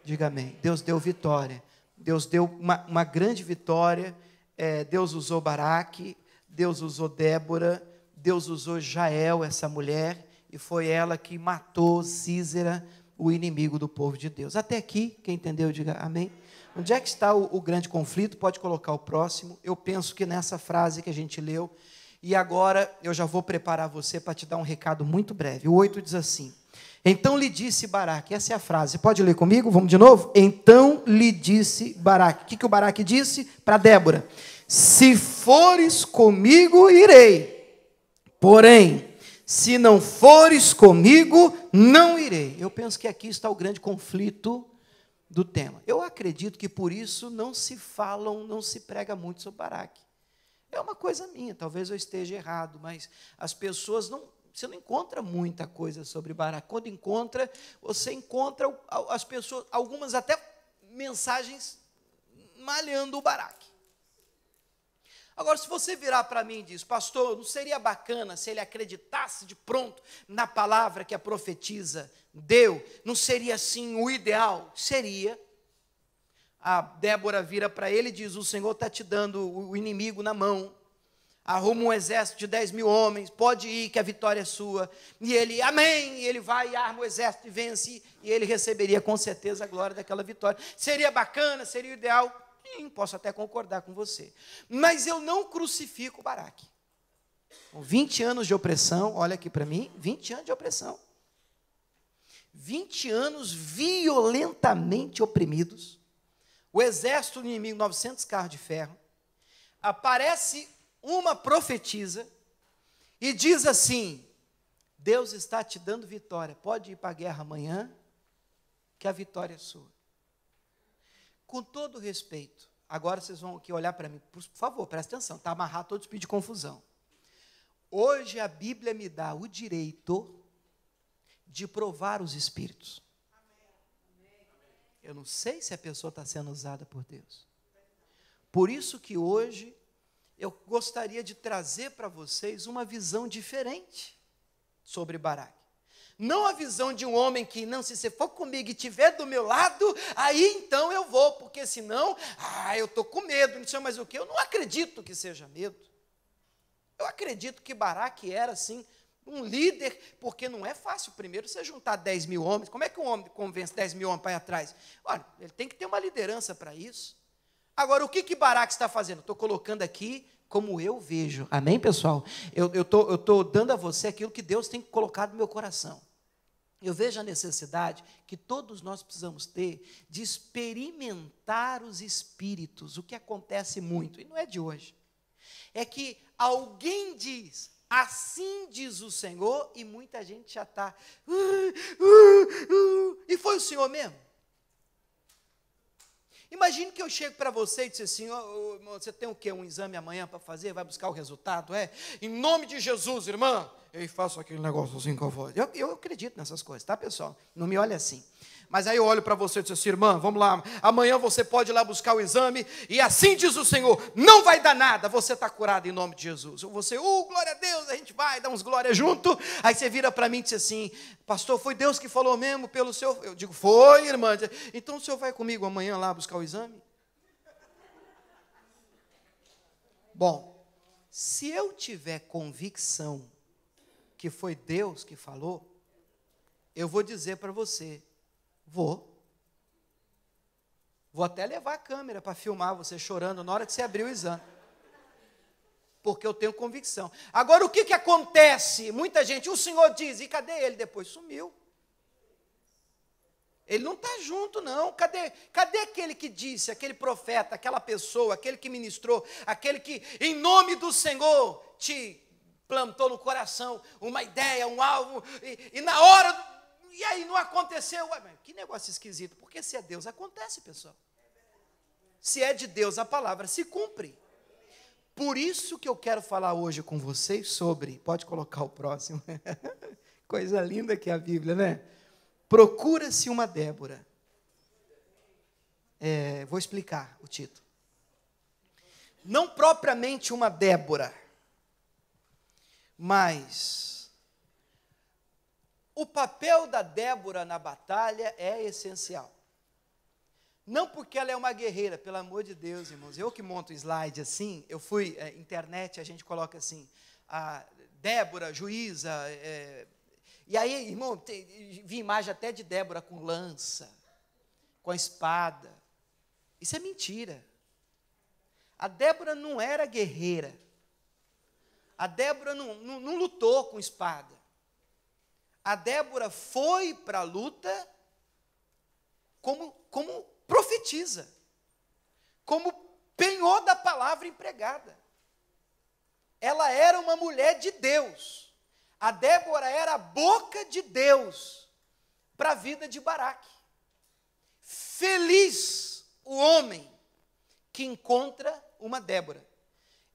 diga amém. Deus deu vitória. Deus deu uma, uma grande vitória. É, Deus usou Baraque, Deus usou Débora, Deus usou Jael, essa mulher, e foi ela que matou Císera o inimigo do povo de Deus. Até aqui, quem entendeu, diga amém. Onde é que está o, o, grande conflito? Pode colocar o próximo. Eu penso que nessa frase que a gente leu, e agora eu já vou preparar você para te dar um recado muito breve. O 8 diz assim: Então lhe disse Baraque, essa é a frase, pode ler comigo? Vamos de novo? Então lhe disse Baraque. O que, que o Baraque disse para Débora? Se fores comigo, irei. Porém, se não fores comigo, não irei. Eu penso que aqui está o grande conflito do tema. Eu acredito que por isso não se falam, não se prega muito sobre Baraque. É uma coisa minha, talvez eu esteja errado, mas as pessoas não. Você não encontra muita coisa sobre Baraque. Quando encontra, você encontra as pessoas, algumas até mensagens malhando o Baraque. Agora, se você virar para mim e diz, pastor, não seria bacana se ele acreditasse de pronto na palavra que a profetisa deu? Não seria assim o ideal? Seria. A Débora vira para ele e diz: O Senhor está te dando o inimigo na mão. Arruma um exército de 10 mil homens, pode ir, que a vitória é sua. E ele, amém! E ele vai e arma o exército e vence. E ele receberia com certeza a glória daquela vitória. Seria bacana, seria ideal? Sim, posso até concordar com você. Mas eu não crucifico Baraque. Com 20 anos de opressão, olha aqui para mim, 20 anos de opressão. 20 anos violentamente oprimidos. O exército inimigo, 900 carros de ferro. Aparece uma profetisa e diz assim: Deus está te dando vitória. Pode ir para a guerra amanhã, que a vitória é sua com todo respeito, agora vocês vão aqui olhar para mim, por favor, presta atenção, tá amarrado todo espírito de confusão. Hoje a Bíblia me dá o direito de provar os espíritos. Eu não sei se a pessoa está sendo usada por Deus. Por isso que hoje eu gostaria de trazer para vocês uma visão diferente sobre Barak. Não a visão de um homem que, não, se você for comigo e estiver do meu lado, aí então eu vou, porque senão, ah, eu estou com medo, não sei mais o que. Eu não acredito que seja medo. Eu acredito que Baraque era, assim, um líder, porque não é fácil primeiro você juntar 10 mil homens. Como é que um homem convence 10 mil homens para ir atrás? Olha, ele tem que ter uma liderança para isso. Agora, o que, que Baraque está fazendo? Estou colocando aqui como eu vejo. Amém, pessoal? Eu estou eu tô, eu tô dando a você aquilo que Deus tem colocado no meu coração. Eu vejo a necessidade que todos nós precisamos ter de experimentar os espíritos, o que acontece muito, e não é de hoje. É que alguém diz, assim diz o Senhor, e muita gente já está. Uh, uh, uh, e foi o Senhor mesmo? Imagine que eu chego para você e disse assim: oh, você tem o quê? Um exame amanhã para fazer? Vai buscar o resultado? É? Em nome de Jesus, irmã, e faço aquele negócio assim com a voz. Eu, eu acredito nessas coisas, tá, pessoal? Não me olhe assim. Mas aí eu olho para você e digo assim, irmã, vamos lá, amanhã você pode ir lá buscar o exame, e assim diz o Senhor, não vai dar nada, você está curado em nome de Jesus. Ou você, uh, glória a Deus, a gente vai, dá uns glórias junto. Aí você vira para mim e diz assim, pastor, foi Deus que falou mesmo pelo seu. Eu digo, foi, irmã. Então o senhor vai comigo amanhã lá buscar o exame? Bom, se eu tiver convicção que foi Deus que falou, eu vou dizer para você: vou. Vou até levar a câmera para filmar você chorando na hora que você abrir o exame. Porque eu tenho convicção. Agora, o que, que acontece? Muita gente, o Senhor diz, e cadê ele depois? Sumiu. Ele não está junto, não. Cadê, cadê aquele que disse, aquele profeta, aquela pessoa, aquele que ministrou, aquele que, em nome do Senhor, te plantou no coração uma ideia, um alvo, e, e na hora, e aí não aconteceu. Ué, que negócio esquisito, porque se é Deus, acontece, pessoal. Se é de Deus, a palavra se cumpre. Por isso que eu quero falar hoje com vocês sobre, pode colocar o próximo, coisa linda que é a Bíblia, né? Procura-se uma Débora. É, vou explicar o título. Não propriamente uma Débora, mas O papel da Débora na batalha é essencial. Não porque ela é uma guerreira, pelo amor de Deus, irmãos. Eu que monto slide assim, eu fui, é, internet, a gente coloca assim, a Débora, juíza. É, e aí, irmão, vi imagem até de Débora com lança, com a espada. Isso é mentira. A Débora não era guerreira. A Débora não, não, não lutou com espada. A Débora foi para a luta como, como profetiza, como penhor da palavra empregada. Ela era uma mulher de Deus. A Débora era a boca de Deus para a vida de Baraque. Feliz o homem que encontra uma Débora.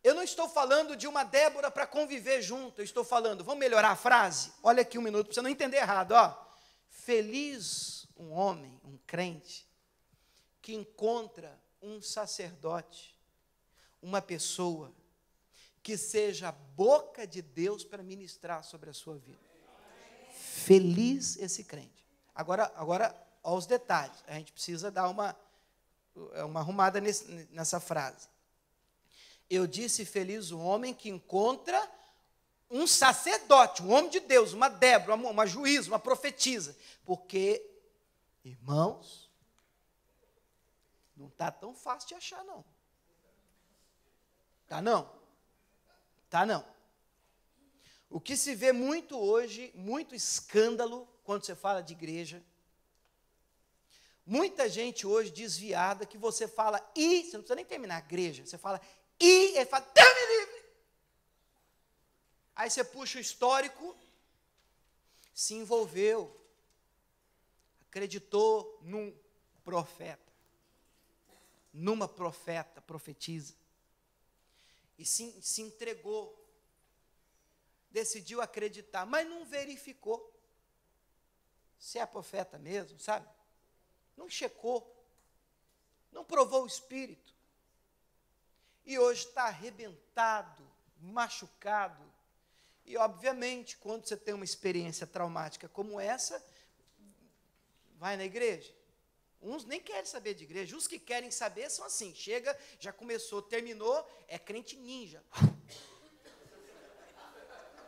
Eu não estou falando de uma Débora para conviver junto, eu estou falando, vamos melhorar a frase? Olha aqui um minuto para você não entender errado, ó. Feliz um homem, um crente, que encontra um sacerdote, uma pessoa que seja a boca de Deus para ministrar sobre a sua vida. Feliz esse crente. Agora, agora, aos detalhes, a gente precisa dar uma, uma arrumada nesse, nessa frase eu disse: Feliz o homem que encontra um sacerdote, um homem de Deus, uma Débora, uma, uma juíza, uma profetisa. Porque, irmãos, não está tão fácil de achar, não. Tá não? Tá não. O que se vê muito hoje, muito escândalo quando você fala de igreja. Muita gente hoje desviada que você fala, e você não precisa nem terminar a igreja, você fala e ele fala, Deus me livre. Aí você puxa o histórico, se envolveu, acreditou num profeta, numa profeta, profetiza, e se, se entregou, decidiu acreditar, mas não verificou se é profeta mesmo, sabe? Não checou, não provou o espírito e hoje está arrebentado, machucado. E, obviamente, quando você tem uma experiência traumática como essa, vai na igreja. Uns nem querem saber de igreja, os que querem saber são assim: chega, já começou, terminou, é crente ninja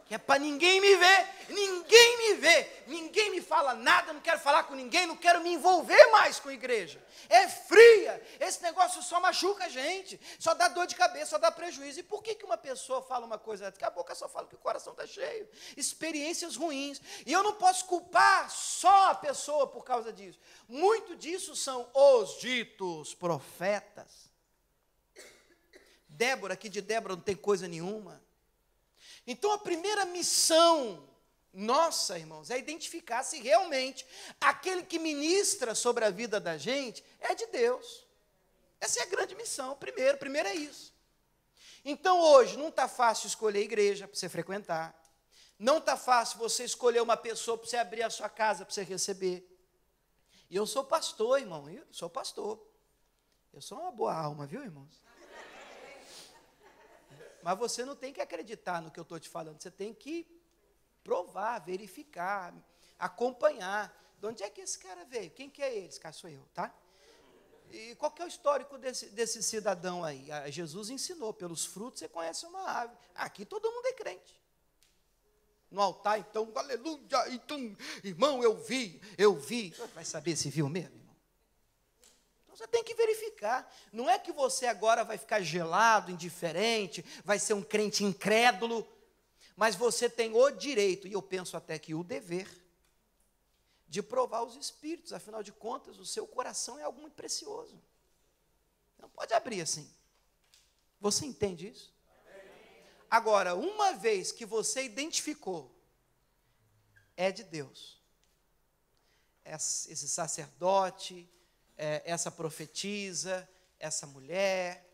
que é para ninguém me ver, ninguém me vê, ninguém me fala nada, não quero falar com ninguém, não quero me envolver mais com a igreja. É fria, esse negócio só machuca a gente, só dá dor de cabeça, só dá prejuízo. E por que, que uma pessoa fala uma coisa Porque a boca só fala que o coração está cheio? Experiências ruins. E eu não posso culpar só a pessoa por causa disso. Muito disso são os ditos profetas. Débora, aqui de Débora não tem coisa nenhuma. Então a primeira missão nossa, irmãos, é identificar se realmente aquele que ministra sobre a vida da gente é de Deus. Essa é a grande missão, primeiro, primeiro é isso. Então hoje não está fácil escolher a igreja para você frequentar, não está fácil você escolher uma pessoa para você abrir a sua casa para você receber. E eu sou pastor, irmão, eu sou pastor. Eu sou uma boa alma, viu, irmãos? Mas você não tem que acreditar no que eu estou te falando, você tem que provar, verificar, acompanhar. De onde é que esse cara veio? Quem que é ele? Esse cara sou eu, tá? E qual que é o histórico desse, desse cidadão aí? Ah, Jesus ensinou, pelos frutos você conhece uma ave? Aqui todo mundo é crente. No altar, então, aleluia, então, irmão, eu vi, eu vi. Vai saber se viu mesmo? Você tem que verificar. Não é que você agora vai ficar gelado, indiferente, vai ser um crente incrédulo, mas você tem o direito, e eu penso até que o dever, de provar os espíritos, afinal de contas, o seu coração é algo muito precioso. Não pode abrir assim. Você entende isso? Agora, uma vez que você identificou, é de Deus. Esse sacerdote, é, essa profetiza, essa mulher,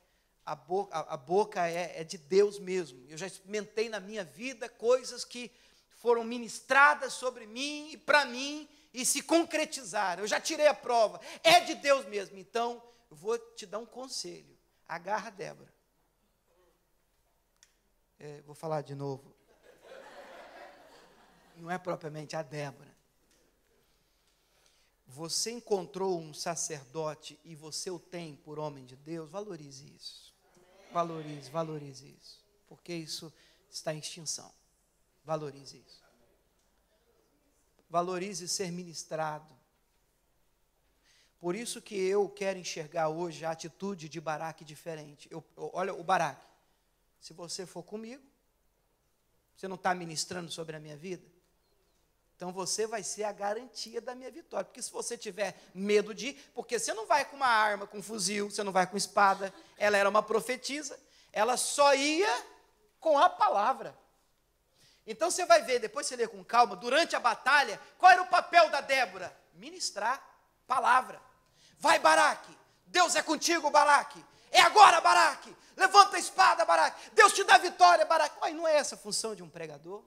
a boca, a, a boca é, é de Deus mesmo. Eu já experimentei na minha vida coisas que foram ministradas sobre mim e para mim e se concretizaram. Eu já tirei a prova, é de Deus mesmo. Então, eu vou te dar um conselho: agarra a Débora. É, vou falar de novo. Não é propriamente a Débora, você encontrou um sacerdote e você o tem por homem de Deus, valorize isso. Valorize, valorize isso. Porque isso está em extinção. Valorize isso. Valorize ser ministrado. Por isso que eu quero enxergar hoje a atitude de Baraque diferente. Eu, eu, olha o Baraque. Se você for comigo, você não está ministrando sobre a minha vida? Então você vai ser a garantia da minha vitória. Porque se você tiver medo de ir, porque você não vai com uma arma, com um fuzil, você não vai com espada. Ela era uma profetisa, ela só ia com a palavra. Então você vai ver, depois você lê com calma, durante a batalha, qual era o papel da Débora? Ministrar palavra. Vai, Baraque, Deus é contigo, Baraque. É agora, Baraque. Levanta a espada, Baraque. Deus te dá vitória, Baraque. Mas não é essa a função de um pregador?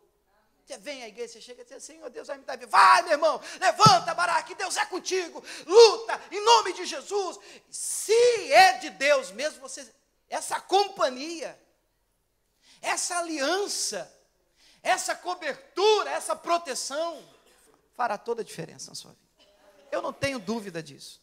Você vem à igreja, você chega e diz assim, Senhor, Deus vai me dar vida. Vai, meu irmão, levanta, Baraque, Deus é contigo. Luta, em nome de Jesus. Se é de Deus mesmo, você, essa companhia, essa aliança, essa cobertura, essa proteção, fará toda a diferença na sua vida. Eu não tenho dúvida disso.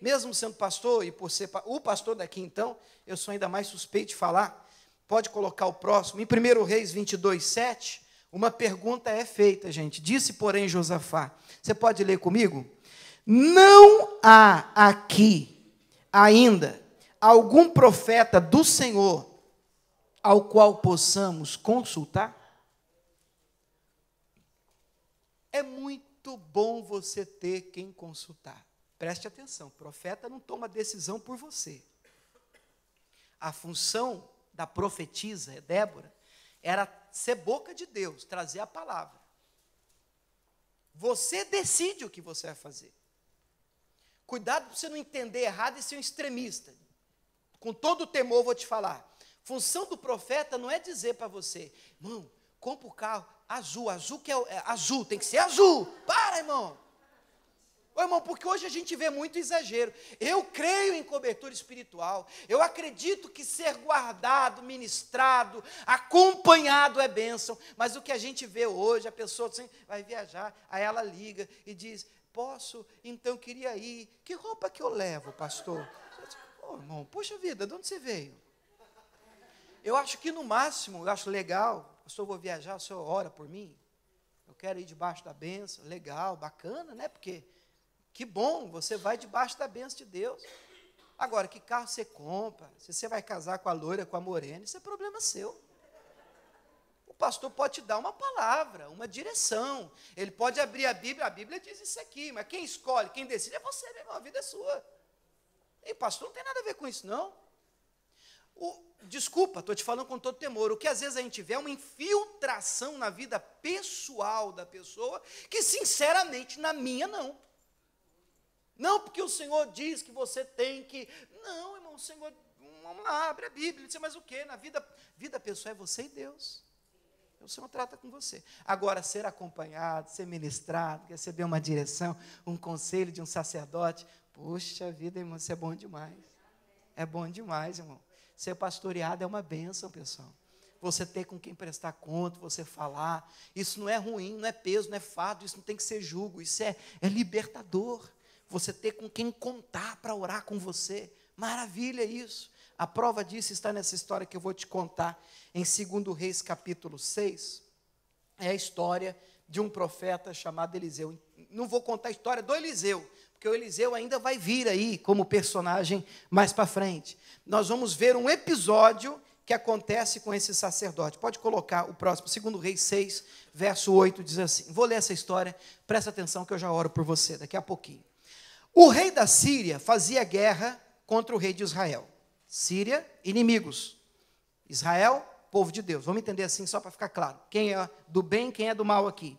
Mesmo sendo pastor e por ser o pastor daqui então, eu sou ainda mais suspeito de falar. Pode colocar o próximo. Em 1 Reis 22, 7, uma pergunta é feita, gente. Disse, porém, Josafá. Você pode ler comigo? Não há aqui ainda algum profeta do Senhor ao qual possamos consultar? É muito bom você ter quem consultar. Preste atenção, profeta não toma decisão por você. A função da profetisa, é Débora, era ser boca de Deus, trazer a palavra. Você decide o que você vai fazer. Cuidado para você não entender errado e ser um extremista. Com todo o temor, vou te falar. Função do profeta não é dizer para você, irmão, compra o carro azul, azul que é, é azul, tem que ser azul. Para, irmão. Ô, irmão, porque hoje a gente vê muito exagero. Eu creio em cobertura espiritual. Eu acredito que ser guardado, ministrado, acompanhado é bênção. Mas o que a gente vê hoje, a pessoa assim, vai viajar, aí ela liga e diz: Posso? Então queria ir. Que roupa que eu levo, pastor? Ô, irmão, poxa vida, de onde você veio? Eu acho que no máximo, eu acho legal. Pastor, eu vou viajar, o senhor ora por mim? Eu quero ir debaixo da bênção, Legal, bacana, né? Porque que bom, você vai debaixo da bênção de Deus. Agora, que carro você compra? Se você vai casar com a loira, com a morena, isso é problema seu. O pastor pode te dar uma palavra, uma direção. Ele pode abrir a Bíblia, a Bíblia diz isso aqui, mas quem escolhe, quem decide é você mesmo, a vida é sua. E pastor não tem nada a ver com isso, não. O, desculpa, estou te falando com todo temor. O que às vezes a gente vê é uma infiltração na vida pessoal da pessoa, que sinceramente na minha não. Não porque o Senhor diz que você tem que. Não, irmão, o Senhor. Vamos lá, abre a Bíblia. Diz, mas o que? Na vida, vida pessoal é você e Deus. O Senhor trata com você. Agora, ser acompanhado, ser ministrado, receber uma direção, um conselho de um sacerdote. Puxa vida, irmão, isso é bom demais. É bom demais, irmão. Ser pastoreado é uma bênção, pessoal. Você ter com quem prestar conta, você falar. Isso não é ruim, não é peso, não é fardo, isso não tem que ser julgo, isso é, é libertador você ter com quem contar para orar com você. Maravilha isso. A prova disso está nessa história que eu vou te contar em 2 Reis capítulo 6. É a história de um profeta chamado Eliseu. Não vou contar a história do Eliseu, porque o Eliseu ainda vai vir aí como personagem mais para frente. Nós vamos ver um episódio que acontece com esse sacerdote. Pode colocar o próximo, 2 Reis 6, verso 8 diz assim. Vou ler essa história, presta atenção que eu já oro por você daqui a pouquinho. O rei da Síria fazia guerra contra o rei de Israel. Síria, inimigos. Israel, povo de Deus. Vamos entender assim só para ficar claro. Quem é do bem, quem é do mal aqui.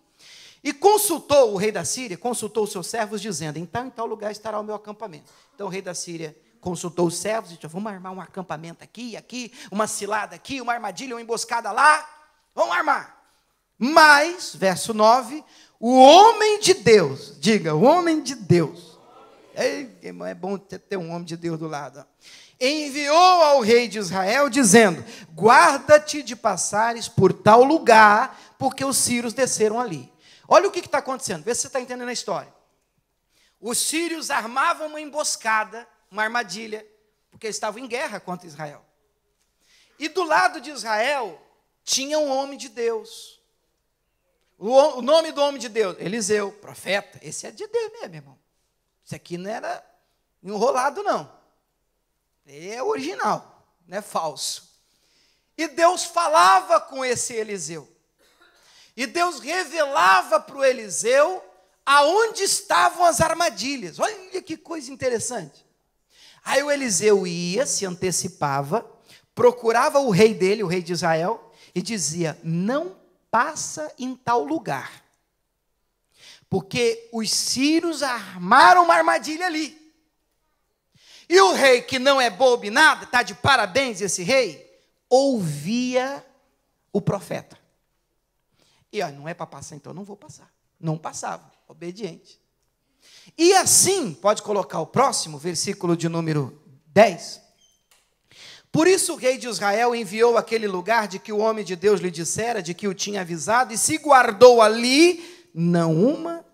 E consultou o rei da Síria, consultou os seus servos, dizendo: Então, em tal lugar estará o meu acampamento. Então, o rei da Síria consultou os servos e disse: Vamos armar um acampamento aqui, aqui, uma cilada aqui, uma armadilha, uma emboscada lá. Vamos armar. Mas, verso 9: O homem de Deus, diga, o homem de Deus, Ei, irmão, é bom ter um homem de Deus do lado. Enviou ao rei de Israel, dizendo: Guarda-te de passares por tal lugar, porque os sírios desceram ali. Olha o que está acontecendo, vê se você está entendendo a história. Os sírios armavam uma emboscada, uma armadilha, porque eles estavam em guerra contra Israel. E do lado de Israel tinha um homem de Deus. O, nome do homem de Deus, Eliseu, profeta. Esse é de Deus mesmo, irmão. Isso aqui não era enrolado, não. Ele é original, não é falso. E Deus falava com esse Eliseu. E Deus revelava para o Eliseu aonde estavam as armadilhas. Olha que coisa interessante. Aí o Eliseu ia, se antecipava, procurava o rei dele, o rei de Israel, e dizia: Não passa em tal lugar. Porque os sírios armaram uma armadilha ali. E o rei, que não é bobo e nada, está de parabéns esse rei, ouvia o profeta. E ó, não é para passar, então não vou passar. Não passava, obediente. E assim, pode colocar o próximo, versículo de número 10. Por isso o rei de Israel enviou aquele lugar de que o homem de Deus lhe dissera, de que o tinha avisado, e se guardou ali não uma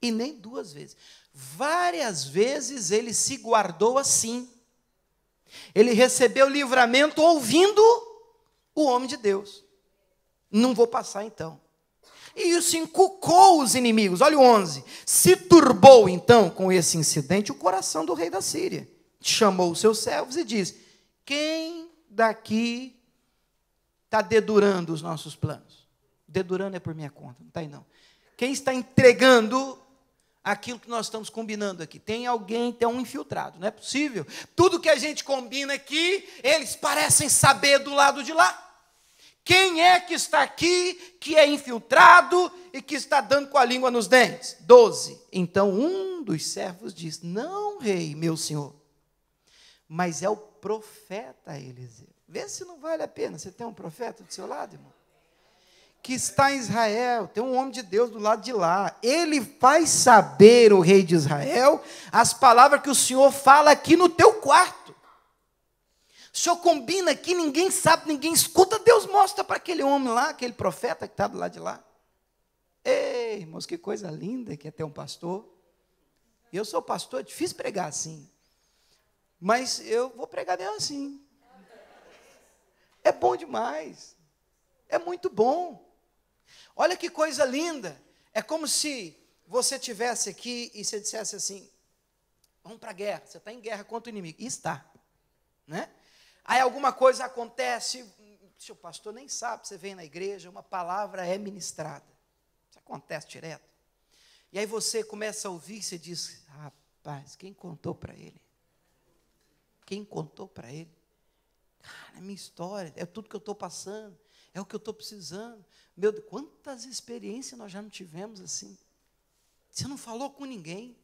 e nem duas vezes. Várias vezes ele se guardou assim. Ele recebeu livramento ouvindo o homem de Deus. Não vou passar então. E isso encucou os inimigos. Olha o 11. Se turbou então com esse incidente o coração do rei da Síria. Chamou os seus servos e disse: Quem daqui está dedurando os nossos planos? Dedurando é por minha conta, não está aí não. Quem está entregando aquilo que nós estamos combinando aqui? Tem alguém, tem um infiltrado, não é possível. Tudo que a gente combina aqui, eles parecem saber do lado de lá. Quem é que está aqui, que é infiltrado e que está dando com a língua nos dentes? Doze. Então um dos servos diz: Não, rei, meu senhor, mas é o profeta Eliseu. Vê se não vale a pena. Você tem um profeta do seu lado, irmão? que está em Israel, tem um homem de Deus do lado de lá. Ele vai saber, o rei de Israel, as palavras que o Senhor fala aqui no teu quarto. O Senhor combina aqui, ninguém sabe, ninguém escuta, Deus mostra para aquele homem lá, aquele profeta que está do lado de lá. Ei, irmãos, que coisa linda que é ter um pastor. Eu sou pastor, é difícil pregar assim. Mas eu vou pregar mesmo assim. É bom demais. É muito bom. Olha que coisa linda. É como se você tivesse aqui e você dissesse assim: vamos para a guerra. Você está em guerra contra o inimigo. E está. Né? Aí alguma coisa acontece, seu pastor nem sabe, você vem na igreja, uma palavra é ministrada. Isso acontece direto. E aí você começa a ouvir e você diz: rapaz, quem contou para ele? Quem contou para ele? Cara, é minha história, é tudo que eu estou passando, é o que eu estou precisando. Meu Deus, quantas experiências nós já não tivemos assim? Você não falou com ninguém.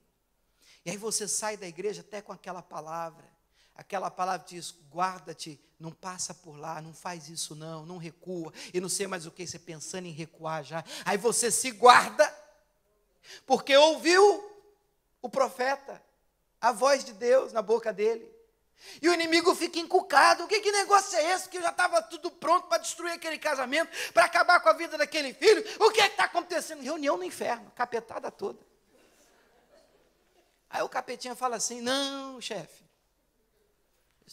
E aí você sai da igreja até com aquela palavra. Aquela palavra diz: guarda-te, não passa por lá, não faz isso não, não recua. E não sei mais o que, você pensando em recuar já. Aí você se guarda, porque ouviu o profeta, a voz de Deus na boca dele. E o inimigo fica encucado. Que, que negócio é esse? Que já estava tudo pronto para destruir aquele casamento, para acabar com a vida daquele filho. O que é está acontecendo? Reunião no inferno, capetada toda. Aí o capetinha fala assim: não, chefe.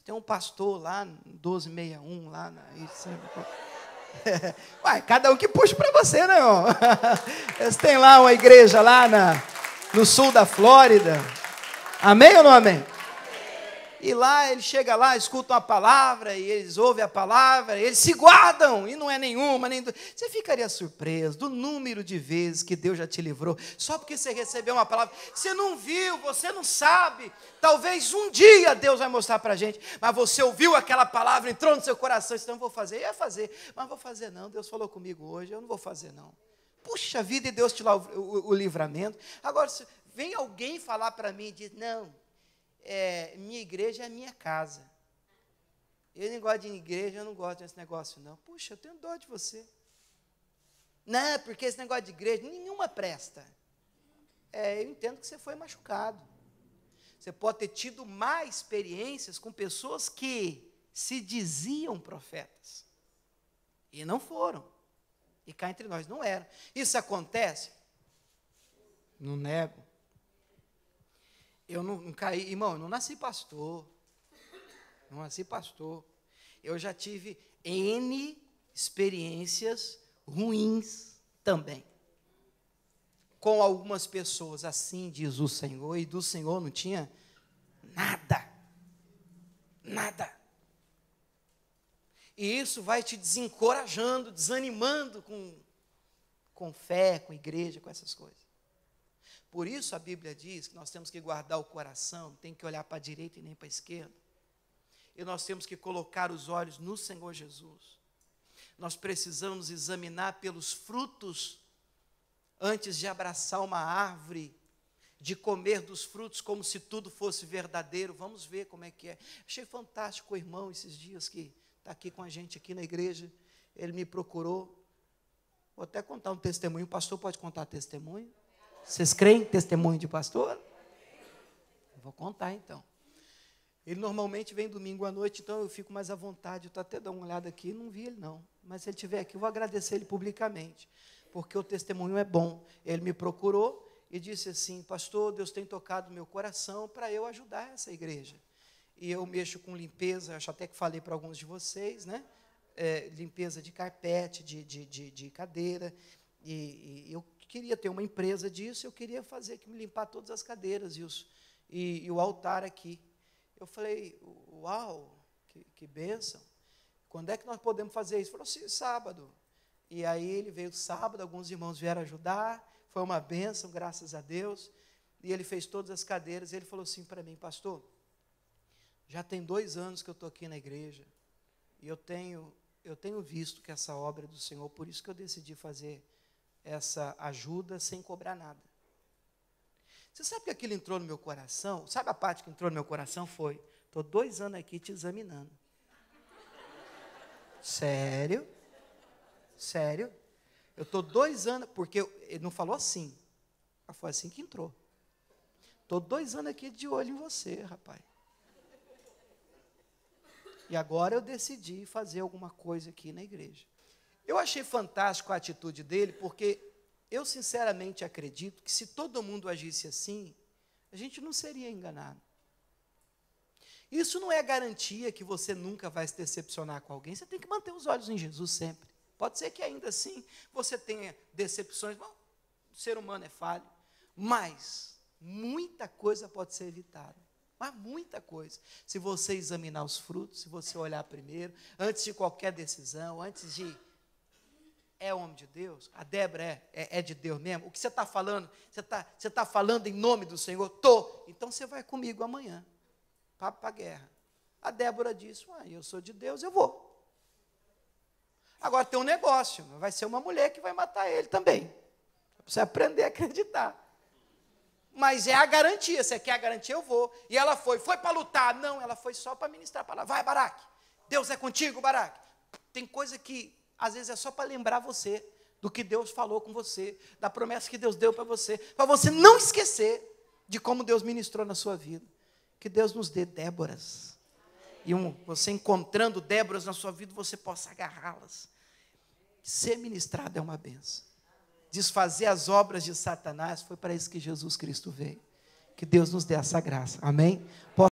Tem um pastor lá, 1261, lá na. Uai, cada um que puxa para você, né, irmão? Eles têm lá uma igreja lá na, no sul da Flórida. Amém ou não amém? E lá ele chega lá, escuta uma palavra, e eles ouvem a palavra, e eles se guardam, e não é nenhuma, nem do... Você ficaria surpreso do número de vezes que Deus já te livrou, só porque você recebeu uma palavra. Você não viu, você não sabe. Talvez um dia Deus vai mostrar para a gente, mas você ouviu aquela palavra, entrou no seu coração, então disse, não vou fazer, eu ia fazer, mas não vou fazer não. Deus falou comigo hoje, eu não vou fazer não. Puxa vida, e Deus te dá o, o, o livramento. Agora, vem alguém falar para mim e diz, não, é, minha igreja é minha casa. Eu não gosto de igreja, eu não gosto desse negócio, não. Puxa, eu tenho dó de você. Não, é porque esse negócio de igreja, nenhuma presta. É, eu entendo que você foi machucado. Você pode ter tido mais experiências com pessoas que se diziam profetas. E não foram. E cá entre nós não eram. Isso acontece? Não nego. Eu não, não caí, irmão, eu não nasci pastor. Não nasci pastor. Eu já tive N experiências ruins também. Com algumas pessoas, assim diz o Senhor, e do Senhor não tinha nada. Nada. E isso vai te desencorajando, desanimando com, com fé, com igreja, com essas coisas. Por isso a Bíblia diz que nós temos que guardar o coração, tem que olhar para a direita e nem para a esquerda. E nós temos que colocar os olhos no Senhor Jesus. Nós precisamos examinar pelos frutos antes de abraçar uma árvore, de comer dos frutos como se tudo fosse verdadeiro. Vamos ver como é que é. Achei fantástico o irmão esses dias que está aqui com a gente aqui na igreja. Ele me procurou. Vou até contar um testemunho. O pastor pode contar testemunho? Vocês creem testemunho de pastor? Vou contar então. Ele normalmente vem domingo à noite, então eu fico mais à vontade. Eu estou até dando uma olhada aqui, não vi ele não. Mas se ele estiver aqui, eu vou agradecer ele publicamente, porque o testemunho é bom. Ele me procurou e disse assim: Pastor, Deus tem tocado meu coração para eu ajudar essa igreja. E eu mexo com limpeza, acho até que falei para alguns de vocês, né? É, limpeza de carpete, de, de, de, de cadeira. E, e eu queria ter uma empresa disso, eu queria fazer que me limpar todas as cadeiras e, os, e, e o altar aqui. Eu falei, uau, que, que bênção. Quando é que nós podemos fazer isso? Ele falou, sim, sábado. E aí ele veio sábado, alguns irmãos vieram ajudar, foi uma bênção, graças a Deus. E ele fez todas as cadeiras, ele falou assim para mim, pastor, já tem dois anos que eu estou aqui na igreja, e eu tenho, eu tenho visto que essa obra é do Senhor, por isso que eu decidi fazer essa ajuda sem cobrar nada. Você sabe que aquilo é entrou no meu coração? Sabe a parte que entrou no meu coração? Foi: estou dois anos aqui te examinando. Sério? Sério? Eu estou dois anos, porque ele não falou assim, mas foi assim que entrou. Estou dois anos aqui de olho em você, rapaz. E agora eu decidi fazer alguma coisa aqui na igreja. Eu achei fantástico a atitude dele, porque eu sinceramente acredito que se todo mundo agisse assim, a gente não seria enganado. Isso não é garantia que você nunca vai se decepcionar com alguém. Você tem que manter os olhos em Jesus sempre. Pode ser que ainda assim você tenha decepções. Bom, o ser humano é falho. Mas muita coisa pode ser evitada. Mas muita coisa. Se você examinar os frutos, se você olhar primeiro, antes de qualquer decisão, antes de é homem de Deus? A Débora é, é, é de Deus mesmo? O que você está falando? Você está você tá falando em nome do Senhor? Tô. Então você vai comigo amanhã para a guerra. A Débora disse: ah, Eu sou de Deus, eu vou. Agora tem um negócio: vai ser uma mulher que vai matar ele também. Você aprender a acreditar. Mas é a garantia: você quer a garantia, eu vou. E ela foi, foi para lutar. Não, ela foi só para ministrar para lá. Vai, Baraque. Deus é contigo, Baraque. Tem coisa que às vezes é só para lembrar você do que Deus falou com você, da promessa que Deus deu para você, para você não esquecer de como Deus ministrou na sua vida. Que Deus nos dê Déboras. E um, você encontrando Déboras na sua vida, você possa agarrá-las. Ser ministrado é uma benção. Desfazer as obras de Satanás foi para isso que Jesus Cristo veio. Que Deus nos dê essa graça. Amém?